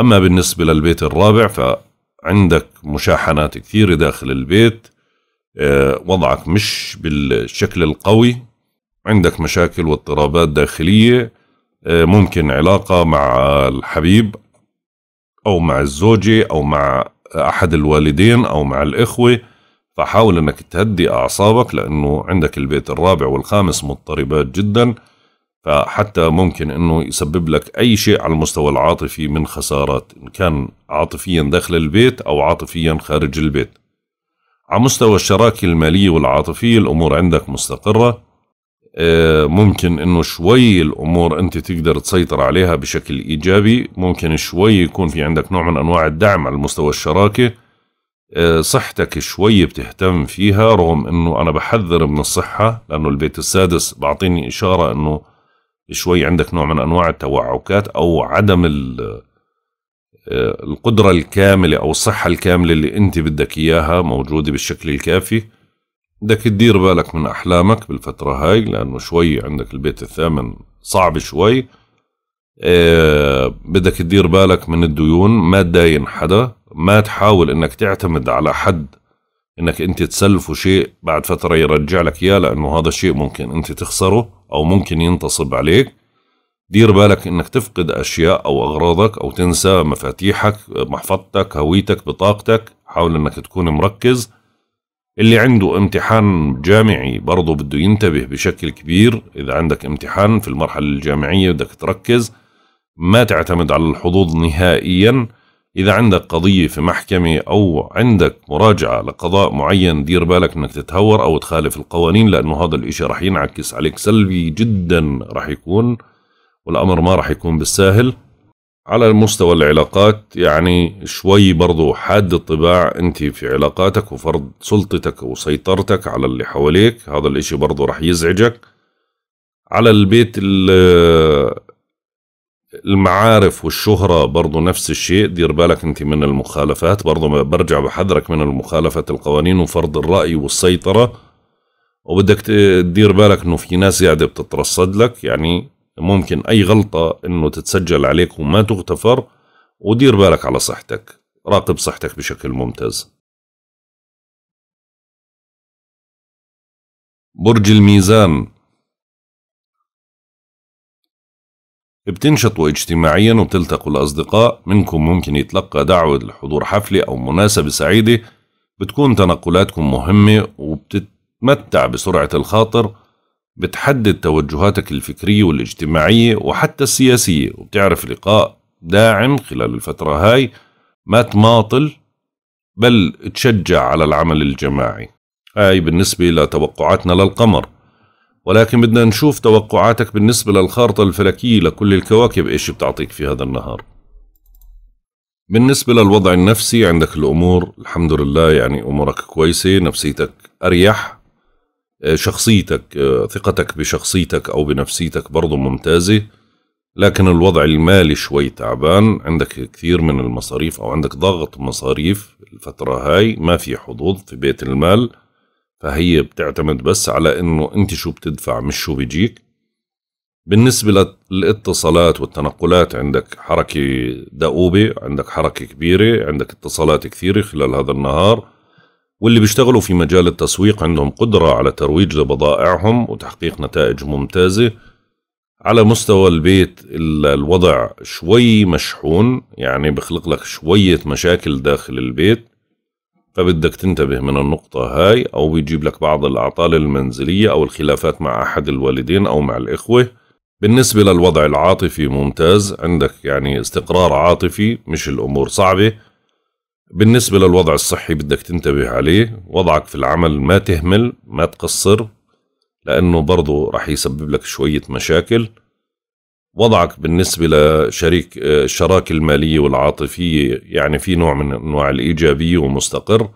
أما بالنسبة للبيت الرابع فعندك مشاحنات كثيرة داخل البيت آه، وضعك مش بالشكل القوي عندك مشاكل واضطرابات داخلية آه، ممكن علاقة مع الحبيب أو مع الزوجة أو مع أحد الوالدين أو مع الإخوة فحاول أنك تهدي أعصابك لأنه عندك البيت الرابع والخامس مضطربات جدا فحتى ممكن أنه يسبب لك أي شيء على المستوى العاطفي من خسارات إن كان عاطفيا داخل البيت أو عاطفيا خارج البيت على مستوى الشراكة المالية والعاطفية الأمور عندك مستقرة آه، ممكن انه شوي الامور انت تقدر تسيطر عليها بشكل ايجابي ممكن شوي يكون في عندك نوع من انواع الدعم على مستوى الشراكه آه، صحتك شوي بتهتم فيها رغم انه انا بحذر من الصحه لانه البيت السادس بعطيني اشاره انه شوي عندك نوع من انواع التوعكات او عدم آه، القدره الكامله او الصحه الكامله اللي انت بدك اياها موجوده بالشكل الكافي بدك تدير بالك من أحلامك بالفترة هاي لأنه شوي عندك البيت الثامن صعب شوي أه بدك تدير بالك من الديون ما تداين حدا ما تحاول انك تعتمد على حد انك انت تسلفه شيء بعد فتره يرجع لك اياه لانه هذا الشيء ممكن انت تخسره او ممكن ينتصب عليك دير بالك انك تفقد اشياء او اغراضك او تنسى مفاتيحك محفظتك هويتك بطاقتك حاول انك تكون مركز اللي عنده امتحان جامعي برضه بده ينتبه بشكل كبير إذا عندك امتحان في المرحلة الجامعية بدك تركز ما تعتمد على الحظوظ نهائيا إذا عندك قضية في محكمة أو عندك مراجعة لقضاء معين دير بالك إنك تتهور أو تخالف القوانين لأنه هذا الإشي رح ينعكس عليك سلبي جدا رح يكون والأمر ما رح يكون بالساهل على مستوى العلاقات يعني شوي برضو حاد الطباع انت في علاقاتك وفرض سلطتك وسيطرتك على اللي حواليك هذا الاشي برضو رح يزعجك على البيت المعارف والشهرة برضو نفس الشيء دير بالك انت من المخالفات برضو برجع بحذرك من المخالفة القوانين وفرض الرأي والسيطرة وبدك تدير بالك انه في ناس قاعدة بتترصد لك يعني ممكن أي غلطة إنه تتسجل عليك وما تغتفر ودير بالك على صحتك راقب صحتك بشكل ممتاز برج الميزان بتنشطوا اجتماعيا وبتلتقوا الأصدقاء منكم ممكن يتلقى دعوة لحضور حفلة أو مناسبة سعيدة بتكون تنقلاتكم مهمة وبتتمتع بسرعة الخاطر بتحدد توجهاتك الفكرية والاجتماعية وحتى السياسية وبتعرف لقاء داعم خلال الفترة هاي ما تماطل بل تشجع على العمل الجماعي هاي بالنسبة لتوقعاتنا للقمر ولكن بدنا نشوف توقعاتك بالنسبة للخارطة الفلكية لكل الكواكب إيش بتعطيك في هذا النهار بالنسبة للوضع النفسي عندك الأمور الحمد لله يعني أمورك كويسة نفسيتك أريح شخصيتك ثقتك بشخصيتك أو بنفسيتك برضو ممتازة لكن الوضع المالي شوي تعبان عندك كثير من المصاريف أو عندك ضغط مصاريف الفترة هاي ما في حظوظ في بيت المال فهي بتعتمد بس على انه انت شو بتدفع مش شو بيجيك بالنسبة للاتصالات والتنقلات عندك حركة دؤوبة عندك حركة كبيرة عندك اتصالات كثيرة خلال هذا النهار واللي بيشتغلوا في مجال التسويق عندهم قدرة على ترويج لبضائعهم وتحقيق نتائج ممتازة على مستوى البيت الوضع شوي مشحون يعني بخلق لك شوية مشاكل داخل البيت فبدك تنتبه من النقطة هاي أو بيجيب لك بعض الأعطال المنزلية أو الخلافات مع أحد الوالدين أو مع الإخوة بالنسبة للوضع العاطفي ممتاز عندك يعني استقرار عاطفي مش الأمور صعبة بالنسبة للوضع الصحي بدك تنتبه عليه وضعك في العمل ما تهمل ما تقصر لأنه برضه رح يسبب لك شوية مشاكل وضعك بالنسبة لشريك الشراكة آه، المالية والعاطفية يعني في نوع من أنواع الإيجابية ومستقر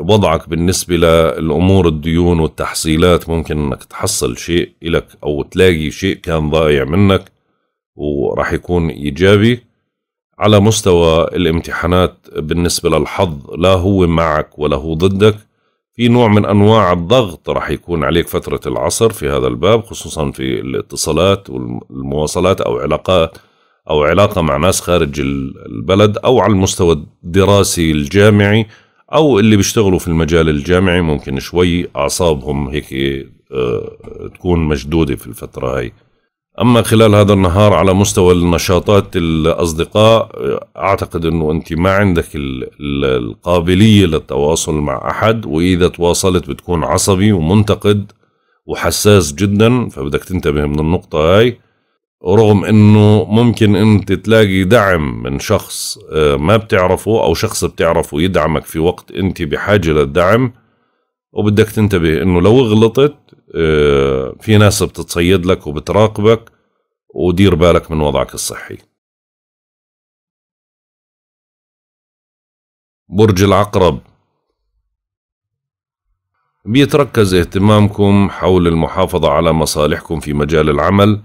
وضعك بالنسبة للأمور الديون والتحصيلات ممكن أنك تحصل شيء إلك أو تلاقي شيء كان ضايع منك ورح يكون إيجابي على مستوى الامتحانات بالنسبة للحظ لا هو معك ولا هو ضدك في نوع من أنواع الضغط راح يكون عليك فترة العصر في هذا الباب خصوصا في الاتصالات والمواصلات أو علاقات أو علاقة مع ناس خارج البلد أو على المستوى الدراسي الجامعي أو اللي بيشتغلوا في المجال الجامعي ممكن شوي أعصابهم هيك آه، تكون مشدودة في الفترة هاي أما خلال هذا النهار على مستوى النشاطات الأصدقاء أعتقد أنه أنت ما عندك القابلية للتواصل مع أحد وإذا تواصلت بتكون عصبي ومنتقد وحساس جدا فبدك تنتبه من النقطة هاي رغم أنه ممكن أنت تلاقي دعم من شخص آه، ما بتعرفه أو شخص بتعرفه يدعمك في وقت أنت بحاجة للدعم وبدك تنتبه انه لو غلطت آه، في ناس بتتصيد لك وبتراقبك ودير بالك من وضعك الصحي برج العقرب بيتركز اهتمامكم حول المحافظة على مصالحكم في مجال العمل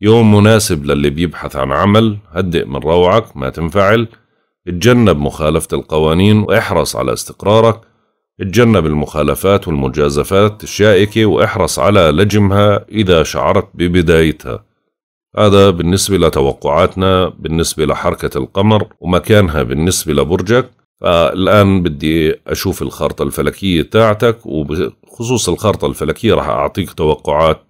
يوم مناسب للي بيبحث عن عمل هدئ من روعك ما تنفعل اتجنب مخالفة القوانين واحرص على استقرارك اتجنب المخالفات والمجازفات الشائكة واحرص على لجمها إذا شعرت ببدايتها هذا بالنسبة لتوقعاتنا بالنسبة لحركة القمر ومكانها بالنسبة لبرجك فالآن بدي أشوف الخارطة الفلكية تاعتك وبخصوص الخارطة الفلكية راح أعطيك توقعات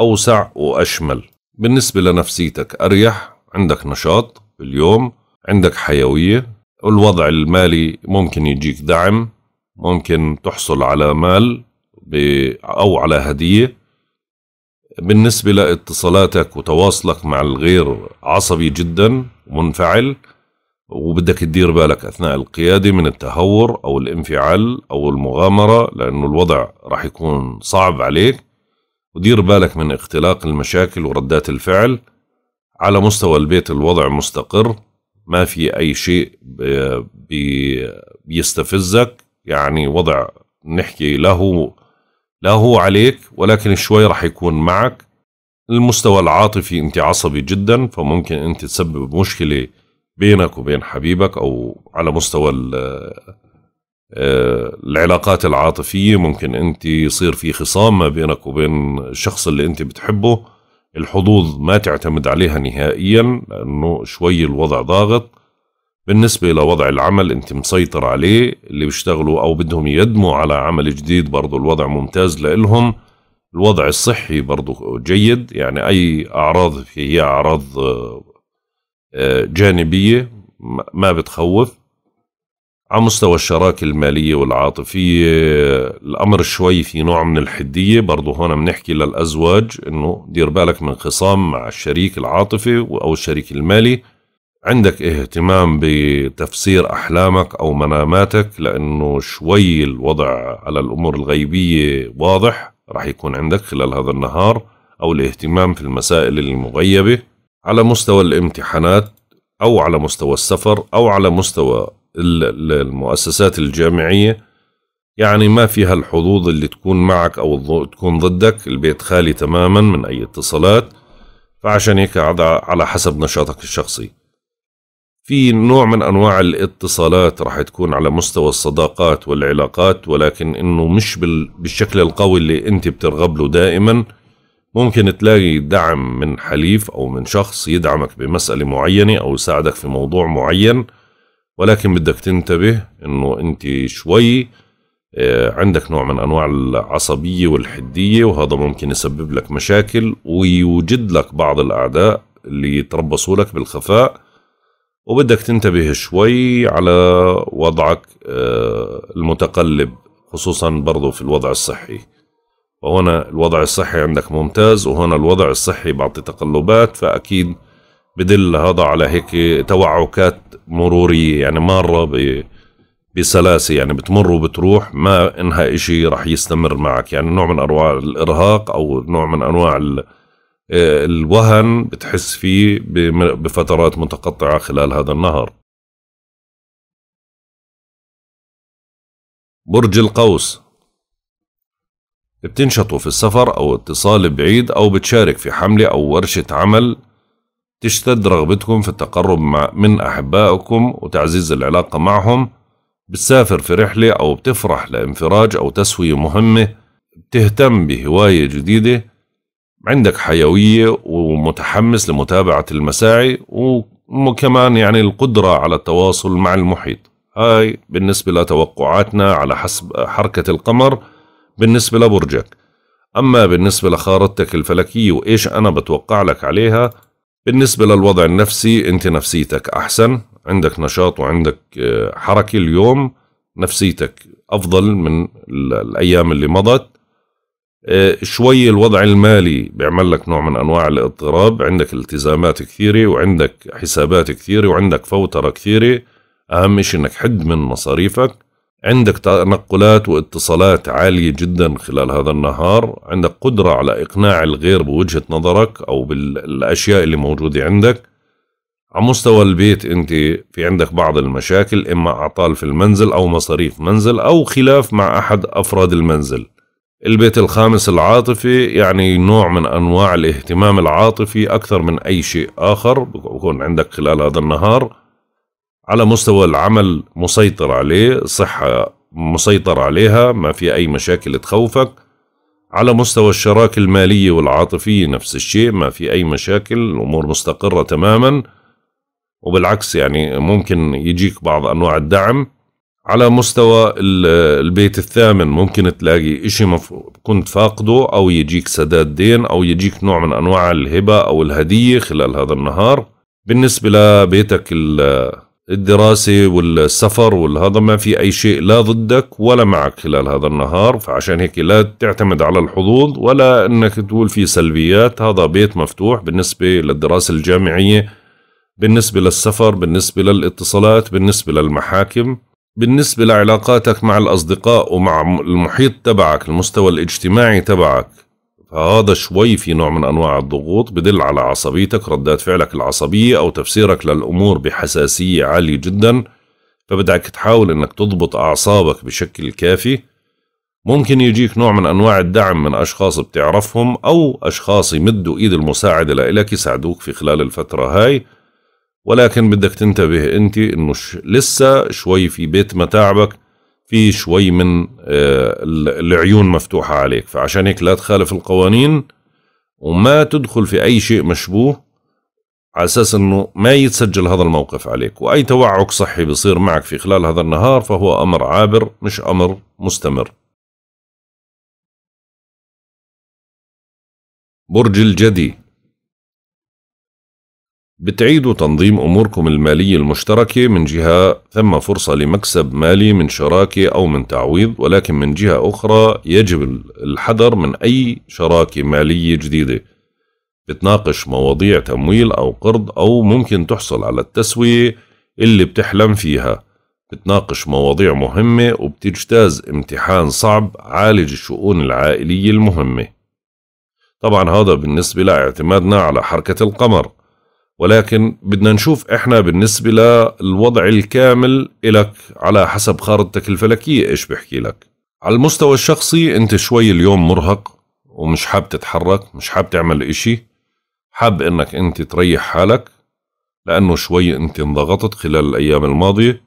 أوسع وأشمل بالنسبة لنفسيتك أريح عندك نشاط اليوم عندك حيوية الوضع المالي ممكن يجيك دعم ممكن تحصل على مال أو على هدية بالنسبة لاتصالاتك وتواصلك مع الغير عصبي جدا ومنفعل وبدك تدير بالك أثناء القيادة من التهور أو الانفعال أو المغامرة لأنه الوضع راح يكون صعب عليك ودير بالك من اختلاق المشاكل وردات الفعل على مستوى البيت الوضع مستقر ما في أي شيء بيستفزك يعني وضع نحكي لا هو لا هو عليك ولكن شوي رح يكون معك المستوى العاطفي انت عصبي جدا فممكن انت تسبب مشكله بينك وبين حبيبك او على مستوى آه، العلاقات العاطفيه ممكن انت يصير في خصام ما بينك وبين الشخص اللي انت بتحبه الحظوظ ما تعتمد عليها نهائيا لانه شوي الوضع ضاغط بالنسبة لوضع العمل انت مسيطر عليه اللي بيشتغلوا او بدهم يدموا على عمل جديد برضو الوضع ممتاز لإلهم الوضع الصحي برضو جيد يعني اي اعراض هي اعراض آه، آه، جانبية ما بتخوف على مستوى الشراكة المالية والعاطفية الأمر شوي في نوع من الحدية برضو هون بنحكي للأزواج إنه دير بالك من خصام مع الشريك العاطفي أو الشريك المالي عندك اهتمام بتفسير أحلامك أو مناماتك لأنه شوي الوضع على الأمور الغيبية واضح راح يكون عندك خلال هذا النهار أو الاهتمام في المسائل المغيبة على مستوى الامتحانات أو على مستوى السفر أو على مستوى المؤسسات الجامعية يعني ما فيها الحظوظ اللي تكون معك أو تكون ضدك البيت خالي تماما من أي اتصالات فعشان هيك على حسب نشاطك الشخصي في نوع من انواع الاتصالات راح تكون على مستوى الصداقات والعلاقات ولكن انه مش بالشكل القوي اللي انت بترغب له دائما ممكن تلاقي دعم من حليف او من شخص يدعمك بمساله معينه او يساعدك في موضوع معين ولكن بدك تنتبه انه انت شوي آه، عندك نوع من انواع العصبيه والحديه وهذا ممكن يسبب لك مشاكل ويوجد لك بعض الاعداء اللي يتربصوا لك بالخفاء وبدك تنتبه شوي على وضعك آه، المتقلب خصوصا برضو في الوضع الصحي وهنا الوضع الصحي عندك ممتاز وهنا الوضع الصحي بعطي تقلبات فأكيد بدل هذا على هيك توعكات مرورية يعني مرة بسلاسة يعني بتمر وبتروح ما إنها إشي رح يستمر معك يعني نوع من أنواع الإرهاق أو نوع من أنواع آه، الوهن بتحس فيه بفترات متقطعة خلال هذا النهر برج القوس بتنشطوا في السفر أو اتصال بعيد أو بتشارك في حملة أو ورشة عمل تشتد رغبتكم في التقرب مع من أحبائكم وتعزيز العلاقة معهم بتسافر في رحلة أو بتفرح لانفراج أو تسوية مهمة بتهتم بهواية جديدة عندك حيوية ومتحمس لمتابعة المساعي وكمان يعني القدرة على التواصل مع المحيط هاي بالنسبة لتوقعاتنا على حسب حركة القمر بالنسبة لبرجك أما بالنسبة لخارطتك الفلكية وإيش أنا بتوقع لك عليها بالنسبة للوضع النفسي أنت نفسيتك أحسن عندك نشاط وعندك آه، حركة اليوم نفسيتك أفضل من الأيام اللي مضت آه، شوي الوضع المالي بيعمل لك نوع من انواع الاضطراب عندك التزامات كثيره وعندك حسابات كثيره وعندك فوتره كثيره اهم شيء انك حد من مصاريفك عندك تنقلات واتصالات عاليه جدا خلال هذا النهار عندك قدره على اقناع الغير بوجهه نظرك او بالاشياء اللي موجوده عندك على مستوى البيت انت في عندك بعض المشاكل اما اعطال في المنزل او مصاريف منزل او خلاف مع احد افراد المنزل البيت الخامس العاطفي يعني نوع من أنواع الاهتمام العاطفي أكثر من أي شيء آخر بكون عندك خلال هذا النهار على مستوى العمل مسيطر عليه صحة مسيطر عليها ما في أي مشاكل تخوفك على مستوى الشراكة المالية والعاطفية نفس الشيء ما في أي مشاكل الأمور مستقرة تماما وبالعكس يعني ممكن يجيك بعض أنواع الدعم على مستوى البيت الثامن ممكن تلاقي اشي كنت فاقده او يجيك سداد دين او يجيك نوع من انواع الهبة او الهدية خلال هذا النهار بالنسبة لبيتك الدراسة والسفر والهذا ما في اي شيء لا ضدك ولا معك خلال هذا النهار فعشان هيك لا تعتمد على الحظوظ ولا انك تقول في سلبيات هذا بيت مفتوح بالنسبة للدراسة الجامعية بالنسبة للسفر بالنسبة للاتصالات بالنسبة للمحاكم بالنسبة لعلاقاتك مع الأصدقاء ومع المحيط تبعك المستوى الاجتماعي تبعك فهذا شوي في نوع من أنواع الضغوط بدل على عصبيتك ردات فعلك العصبية أو تفسيرك للأمور بحساسية عالية جدا فبدك تحاول أنك تضبط أعصابك بشكل كافي ممكن يجيك نوع من أنواع الدعم من أشخاص بتعرفهم أو أشخاص يمدوا إيد المساعدة لإلك يساعدوك في خلال الفترة هاي ولكن بدك تنتبه انت انه لسه شوي في بيت متاعبك في شوي من آه، العيون مفتوحة عليك فعشان هيك لا تخالف القوانين وما تدخل في أي شيء مشبوه على أساس أنه ما يتسجل هذا الموقف عليك وأي توعك صحي بيصير معك في خلال هذا النهار فهو أمر عابر مش أمر مستمر برج الجدي بتعيدوا تنظيم أموركم المالية المشتركة من جهة ثم فرصة لمكسب مالي من شراكة أو من تعويض ولكن من جهة أخرى يجب الحذر من أي شراكة مالية جديدة بتناقش مواضيع تمويل أو قرض أو ممكن تحصل على التسوية اللي بتحلم فيها بتناقش مواضيع مهمة وبتجتاز امتحان صعب عالج الشؤون العائلية المهمة طبعا هذا بالنسبة لاعتمادنا على حركة القمر ولكن بدنا نشوف احنا بالنسبة للوضع الكامل إلك على حسب خارطتك الفلكية ايش بحكي لك على المستوى الشخصي انت شوي اليوم مرهق ومش حاب تتحرك مش حاب تعمل اشي حاب انك انت تريح حالك لانه شوي انت انضغطت خلال الايام الماضية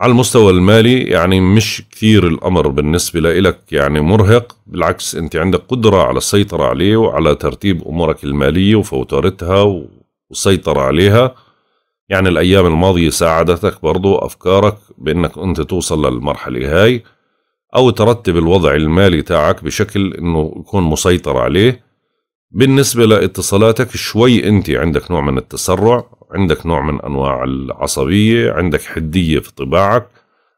على المستوى المالي يعني مش كثير الامر بالنسبة لإلك يعني مرهق بالعكس انت عندك قدرة على السيطرة عليه وعلى ترتيب امورك المالية وفوترتها و وسيطر عليها يعني الأيام الماضية ساعدتك برضو أفكارك بأنك أنت توصل للمرحلة هاي أو ترتب الوضع المالي تاعك بشكل أنه يكون مسيطر عليه بالنسبة لاتصالاتك شوي أنت عندك نوع من التسرع عندك نوع من أنواع العصبية عندك حدية في طباعك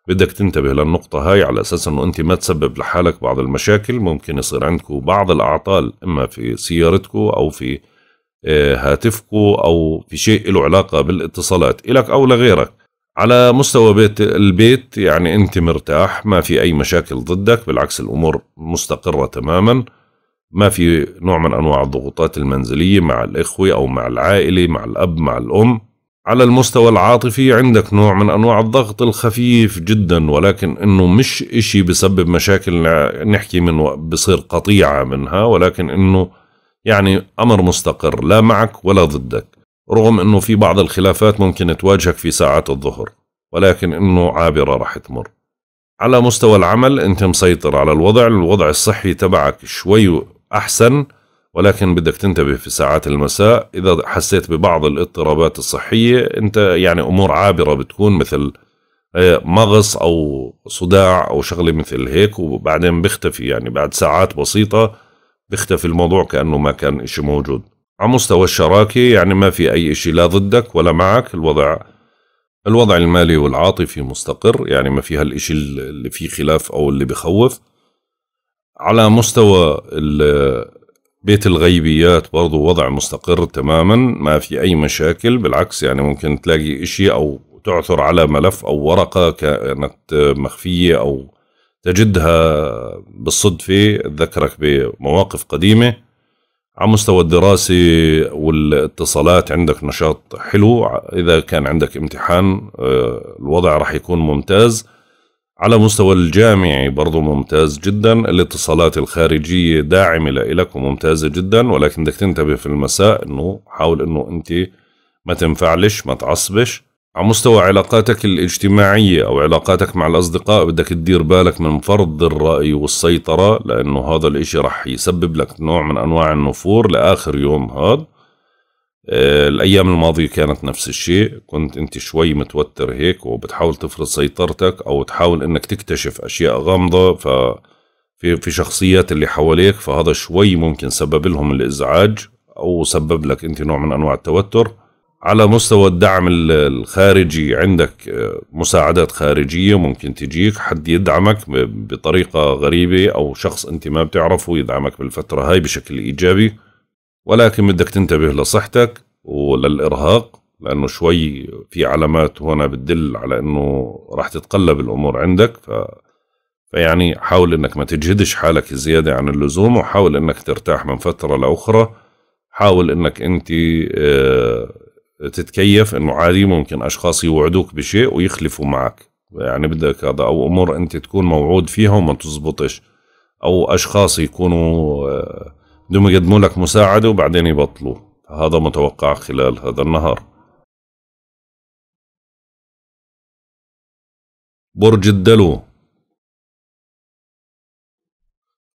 بدك تنتبه للنقطة هاي على أساس أنه أنت ما تسبب لحالك بعض المشاكل ممكن يصير عندك بعض الأعطال إما في سيارتك أو في آه، هاتفكو أو في شيء له علاقة بالاتصالات إلك أو لغيرك على مستوى بيت البيت يعني أنت مرتاح ما في أي مشاكل ضدك بالعكس الأمور مستقرة تماما ما في نوع من أنواع الضغوطات المنزلية مع الإخوة أو مع العائلة مع الأب مع الأم على المستوى العاطفي عندك نوع من أنواع الضغط الخفيف جدا ولكن أنه مش إشي بسبب مشاكل نحكي من بصير قطيعة منها ولكن أنه يعني أمر مستقر لا معك ولا ضدك رغم أنه في بعض الخلافات ممكن تواجهك في ساعات الظهر ولكن أنه عابرة رح تمر على مستوى العمل أنت مسيطر على الوضع الوضع الصحي تبعك شوي أحسن ولكن بدك تنتبه في ساعات المساء إذا حسيت ببعض الاضطرابات الصحية أنت يعني أمور عابرة بتكون مثل آه، مغص أو صداع أو شغلة مثل هيك وبعدين بيختفي يعني بعد ساعات بسيطة بيختفي الموضوع كأنه ما كان إشي موجود على مستوى الشراكة يعني ما في أي إشي لا ضدك ولا معك الوضع الوضع المالي والعاطفي مستقر يعني ما فيها الإشي اللي فيه خلاف أو اللي بخوف على مستوى بيت الغيبيات برضو وضع مستقر تماما ما في أي مشاكل بالعكس يعني ممكن تلاقي إشي أو تعثر على ملف أو ورقة كانت مخفية أو تجدها بالصدفة تذكرك بمواقف قديمة على مستوى الدراسة والاتصالات عندك نشاط حلو إذا كان عندك امتحان آه، الوضع راح يكون ممتاز على مستوى الجامعي برضو ممتاز جدا الاتصالات الخارجية داعمة لإلك وممتازة جدا ولكن بدك تنتبه في المساء أنه حاول أنه أنت ما تنفعلش ما تعصبش على مستوى علاقاتك الاجتماعية أو علاقاتك مع الأصدقاء بدك تدير بالك من فرض الرأي والسيطرة لأنه هذا الإشي رح يسبب لك نوع من أنواع النفور لآخر يوم هذا آه، الأيام الماضية كانت نفس الشيء كنت أنت شوي متوتر هيك وبتحاول تفرض سيطرتك أو تحاول أنك تكتشف أشياء غامضة ف في في شخصيات اللي حواليك فهذا شوي ممكن سبب لهم الازعاج او سبب لك انت نوع من انواع التوتر على مستوى الدعم الخارجي عندك آه، مساعدات خارجية ممكن تجيك حد يدعمك بطريقة غريبة أو شخص أنت ما بتعرفه يدعمك بالفترة هاي بشكل إيجابي ولكن بدك تنتبه لصحتك وللإرهاق لأنه شوي في علامات هنا بتدل على أنه راح تتقلب الأمور عندك ف... فيعني حاول أنك ما تجهدش حالك زيادة عن اللزوم وحاول أنك ترتاح من فترة لأخرى حاول أنك أنت آه، تتكيف انه عادي ممكن اشخاص يوعدوك بشيء ويخلفوا معك يعني بدك هذا او امور انت تكون موعود فيها وما تزبطش او اشخاص يكونوا آه، بدهم يقدموا لك مساعده وبعدين يبطلوا هذا متوقع خلال هذا النهار برج الدلو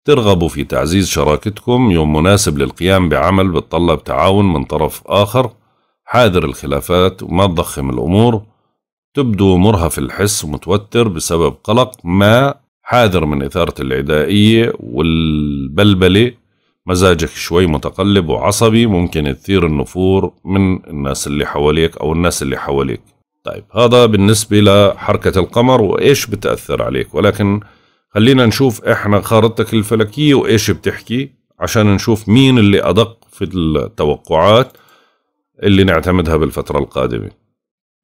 ترغبوا في تعزيز شراكتكم يوم مناسب للقيام بعمل بتطلب تعاون من طرف آخر حاذر الخلافات وما تضخم الأمور تبدو مرهف الحس ومتوتر بسبب قلق ما حاذر من إثارة العدائية والبلبلة مزاجك شوي متقلب وعصبي ممكن تثير النفور من الناس اللي حواليك أو الناس اللي حواليك طيب هذا بالنسبة لحركة القمر وإيش بتأثر عليك ولكن خلينا نشوف إحنا خارطتك الفلكية وإيش بتحكي عشان نشوف مين اللي أدق في التوقعات اللي نعتمدها بالفترة القادمة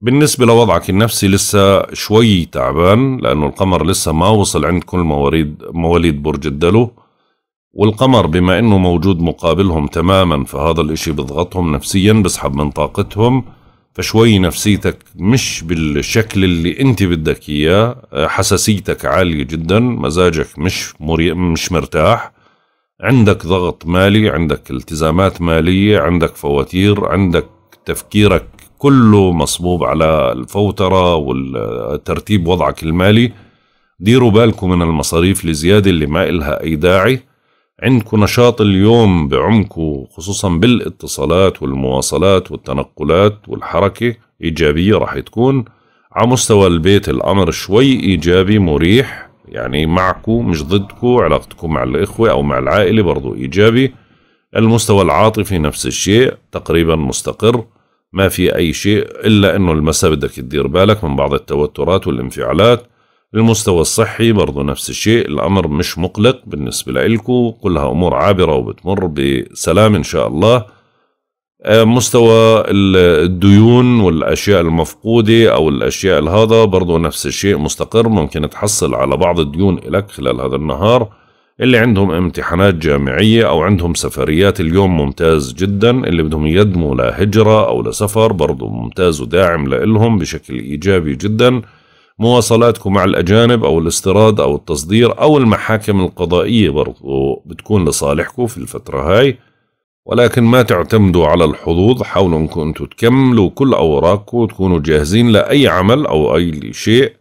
بالنسبة لوضعك النفسي لسه شوي تعبان لأنه القمر لسه ما وصل عند كل مواليد, مواليد برج الدلو والقمر بما أنه موجود مقابلهم تماما فهذا الإشي بضغطهم نفسيا بسحب من طاقتهم فشوي نفسيتك مش بالشكل اللي انت بدك اياه حساسيتك عالية جدا مزاجك مش مش مرتاح عندك ضغط مالي عندك التزامات مالية عندك فواتير عندك تفكيرك كله مصبوب على الفوترة والترتيب وضعك المالي ديروا بالكم من المصاريف الزيادة اللي ما إلها أي داعي عندكم نشاط اليوم بعمكم خصوصا بالاتصالات والمواصلات والتنقلات والحركة إيجابية راح تكون على مستوى البيت الأمر شوي إيجابي مريح يعني معكو مش ضدكو علاقتكم مع الإخوة أو مع العائلة برضو إيجابي المستوى العاطفي نفس الشيء تقريبا مستقر ما في أي شيء إلا أنه المساء بدك تدير بالك من بعض التوترات والانفعالات المستوى الصحي برضو نفس الشيء الأمر مش مقلق بالنسبة لإلكو كلها أمور عابرة وبتمر بسلام إن شاء الله آه، مستوى الديون والاشياء المفقوده او الاشياء هذا برضه نفس الشيء مستقر ممكن تحصل على بعض الديون لك خلال هذا النهار اللي عندهم امتحانات جامعية أو عندهم سفريات اليوم ممتاز جدا اللي بدهم يقدموا لهجرة أو لسفر برضو ممتاز وداعم لهم بشكل إيجابي جدا مواصلاتكم مع الأجانب أو الاستيراد أو التصدير أو المحاكم القضائية برضو بتكون لصالحكم في الفترة هاي ولكن ما تعتمدوا على الحظوظ حاولوا انكم تكملوا كل اوراقكم وتكونوا جاهزين لاي عمل او اي شيء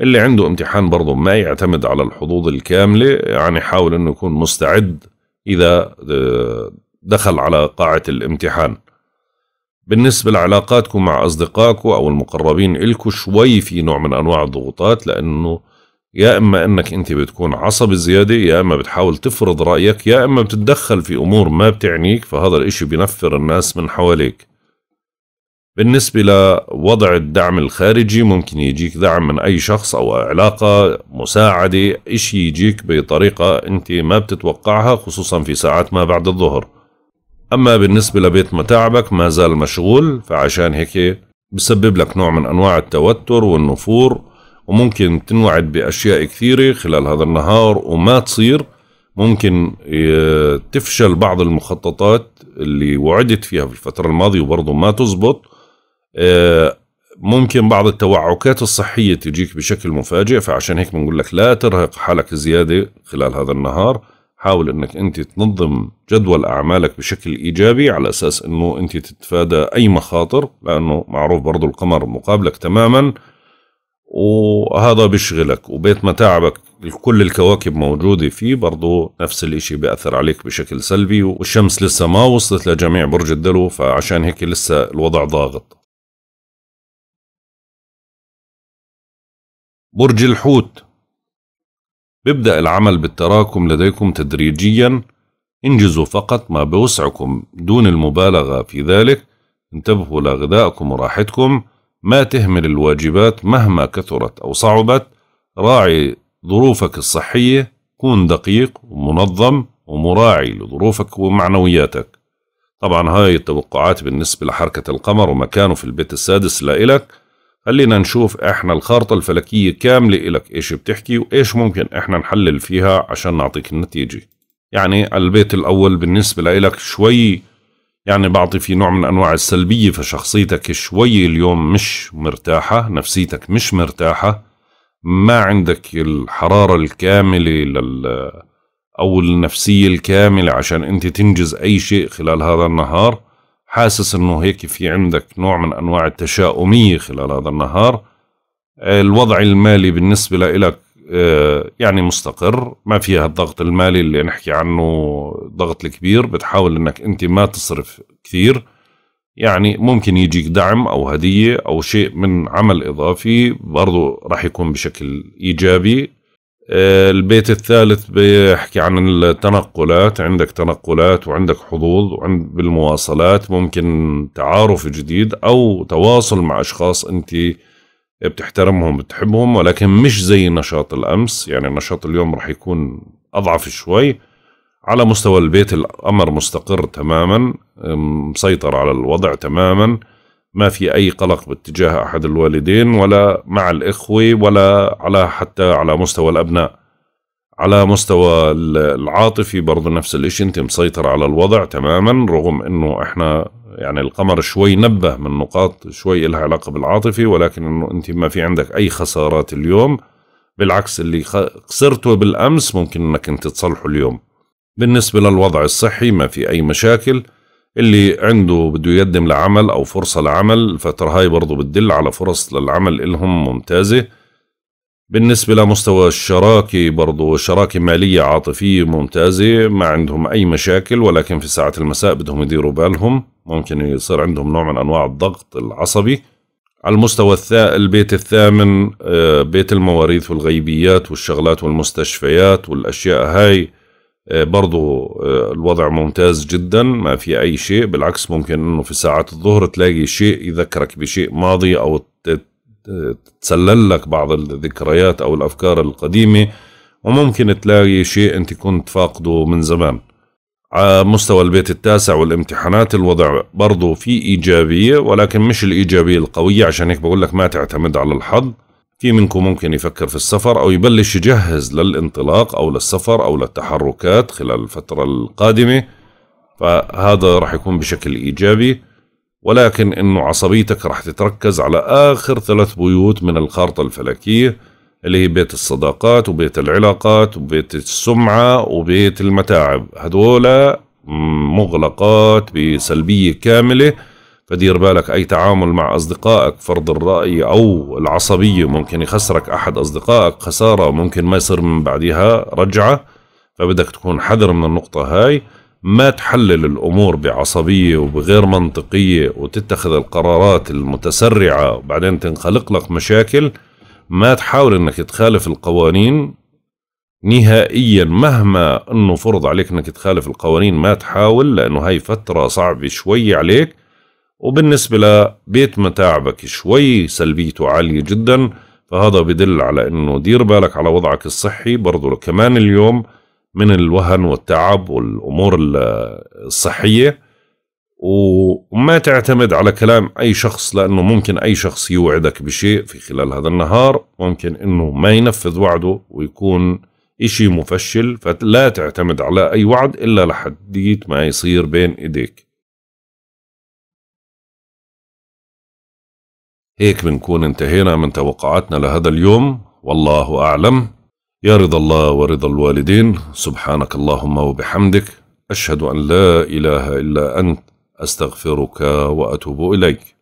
اللي عنده امتحان برضه ما يعتمد على الحظوظ الكامله يعني حاول انه يكون مستعد اذا آه، دخل على قاعه الامتحان بالنسبة لعلاقاتكم مع أصدقائكم أو المقربين إلكم شوي في نوع من أنواع الضغوطات لأنه يا اما انك انت بتكون عصبي زياده يا اما بتحاول تفرض رايك يا اما بتتدخل في امور ما بتعنيك فهذا الاشي بينفر الناس من حواليك بالنسبة لوضع الدعم الخارجي ممكن يجيك دعم من أي شخص أو علاقة مساعدة إشي يجيك بطريقة أنت ما بتتوقعها خصوصا في ساعات ما بعد الظهر أما بالنسبة لبيت متاعبك ما زال مشغول فعشان هيك بسبب لك نوع من أنواع التوتر والنفور وممكن تنوعد بأشياء كثيرة خلال هذا النهار وما تصير ممكن آه، تفشل بعض المخططات اللي وعدت فيها في الفترة الماضية وبرضه ما تزبط آه، ممكن بعض التوعكات الصحية تجيك بشكل مفاجئ فعشان هيك بنقول لك لا ترهق حالك زيادة خلال هذا النهار حاول انك انت تنظم جدول اعمالك بشكل ايجابي على اساس انه انت تتفادى اي مخاطر لانه معروف برضو القمر مقابلك تماما وهذا بيشغلك وبيت متاعبك كل الكواكب موجودة فيه برضو نفس الاشي بيأثر عليك بشكل سلبي والشمس لسه ما وصلت لجميع برج الدلو فعشان هيك لسه الوضع ضاغط برج الحوت بيبدأ العمل بالتراكم لديكم تدريجيا انجزوا فقط ما بوسعكم دون المبالغة في ذلك انتبهوا لغذائكم وراحتكم ما تهمل الواجبات مهما كثرت أو صعبت راعي ظروفك الصحية كون دقيق ومنظم ومراعي لظروفك ومعنوياتك طبعا هاي التوقعات بالنسبة لحركة القمر ومكانه في البيت السادس لإلك خلينا نشوف احنا الخارطة الفلكية كاملة إلك ايش بتحكي وايش ممكن احنا نحلل فيها عشان نعطيك النتيجة يعني البيت الأول بالنسبة لإلك شوي يعني بعطي في نوع من أنواع السلبية فشخصيتك شوي اليوم مش مرتاحة نفسيتك مش مرتاحة ما عندك الحرارة الكاملة لل أو النفسية الكاملة عشان أنت تنجز أي شيء خلال هذا النهار حاسس أنه هيك في عندك نوع من أنواع التشاؤمية خلال هذا النهار الوضع المالي بالنسبة لك آه، يعني مستقر ما فيها الضغط المالي اللي نحكي عنه ضغط الكبير بتحاول انك انت ما تصرف كثير يعني ممكن يجيك دعم او هديه او شيء من عمل اضافي برضه راح يكون بشكل ايجابي آه، البيت الثالث بيحكي عن التنقلات عندك تنقلات وعندك حظوظ وعند بالمواصلات ممكن تعارف جديد او تواصل مع اشخاص انت بتحترمهم بتحبهم ولكن مش زي نشاط الامس يعني نشاط اليوم رح يكون اضعف شوي على مستوى البيت الامر مستقر تماما مسيطر على الوضع تماما ما في اي قلق باتجاه احد الوالدين ولا مع الاخوه ولا على حتى على مستوى الابناء على مستوى العاطفي برضه نفس الشيء انت مسيطر على الوضع تماما رغم انه احنا يعني القمر شوي نبه من نقاط شوي لها علاقة بالعاطفي ولكن انه انت ما في عندك اي خسارات اليوم بالعكس اللي خسرته بالامس ممكن انك انت تصلحه اليوم بالنسبة للوضع الصحي ما في اي مشاكل اللي عنده بده يقدم لعمل او فرصة لعمل الفترة هاي برضه بتدل على فرص للعمل الهم ممتازة بالنسبة لمستوى الشراكة برضو شراكة مالية عاطفية ممتازة ما عندهم أي مشاكل ولكن في ساعة المساء بدهم يديروا بالهم ممكن يصير عندهم نوع من أنواع الضغط العصبي على المستوى الثا... البيت الثامن آه، بيت المواريث والغيبيات والشغلات والمستشفيات والأشياء هاي آه، برضو آه، الوضع ممتاز جدا ما في أي شيء بالعكس ممكن أنه في ساعات الظهر تلاقي شيء يذكرك بشيء ماضي أو تسلل لك بعض الذكريات أو الأفكار القديمة وممكن تلاقي شيء أنت كنت فاقده من زمان على مستوى البيت التاسع والامتحانات الوضع برضو في إيجابية ولكن مش الإيجابية القوية عشان هيك بقول لك ما تعتمد على الحظ في منكم ممكن يفكر في السفر أو يبلش يجهز للانطلاق أو للسفر أو للتحركات خلال الفترة القادمة فهذا راح يكون بشكل إيجابي ولكن انه عصبيتك رح تتركز على اخر ثلاث بيوت من الخارطة الفلكية اللي هي بيت الصداقات وبيت العلاقات وبيت السمعة وبيت المتاعب هدول مغلقات بسلبية كاملة فدير بالك أي تعامل مع أصدقائك فرض الرأي أو العصبية ممكن يخسرك أحد أصدقائك خسارة ممكن ما يصير من بعدها رجعة فبدك تكون حذر من النقطة هاي ما تحلل الأمور بعصبية وبغير منطقية وتتخذ القرارات المتسرعة وبعدين تنخلق لك مشاكل ما تحاول انك تخالف القوانين نهائيا مهما انه فرض عليك انك تخالف القوانين ما تحاول لانه هاي فترة صعبة شوي عليك وبالنسبة لبيت متاعبك شوي سلبيته عالية جدا فهذا بدل على انه دير بالك على وضعك الصحي برضو كمان اليوم من الوهن والتعب والامور الصحيه وما تعتمد على كلام اي شخص لانه ممكن اي شخص يوعدك بشيء في خلال هذا النهار ممكن انه ما ينفذ وعده ويكون إشي مفشل فلا تعتمد على اي وعد الا لحديت ما يصير بين ايديك هيك بنكون انتهينا من توقعاتنا لهذا اليوم والله اعلم يا رضا الله ورضا الوالدين سبحانك اللهم وبحمدك أشهد أن لا إله إلا أنت أستغفرك وأتوب إليك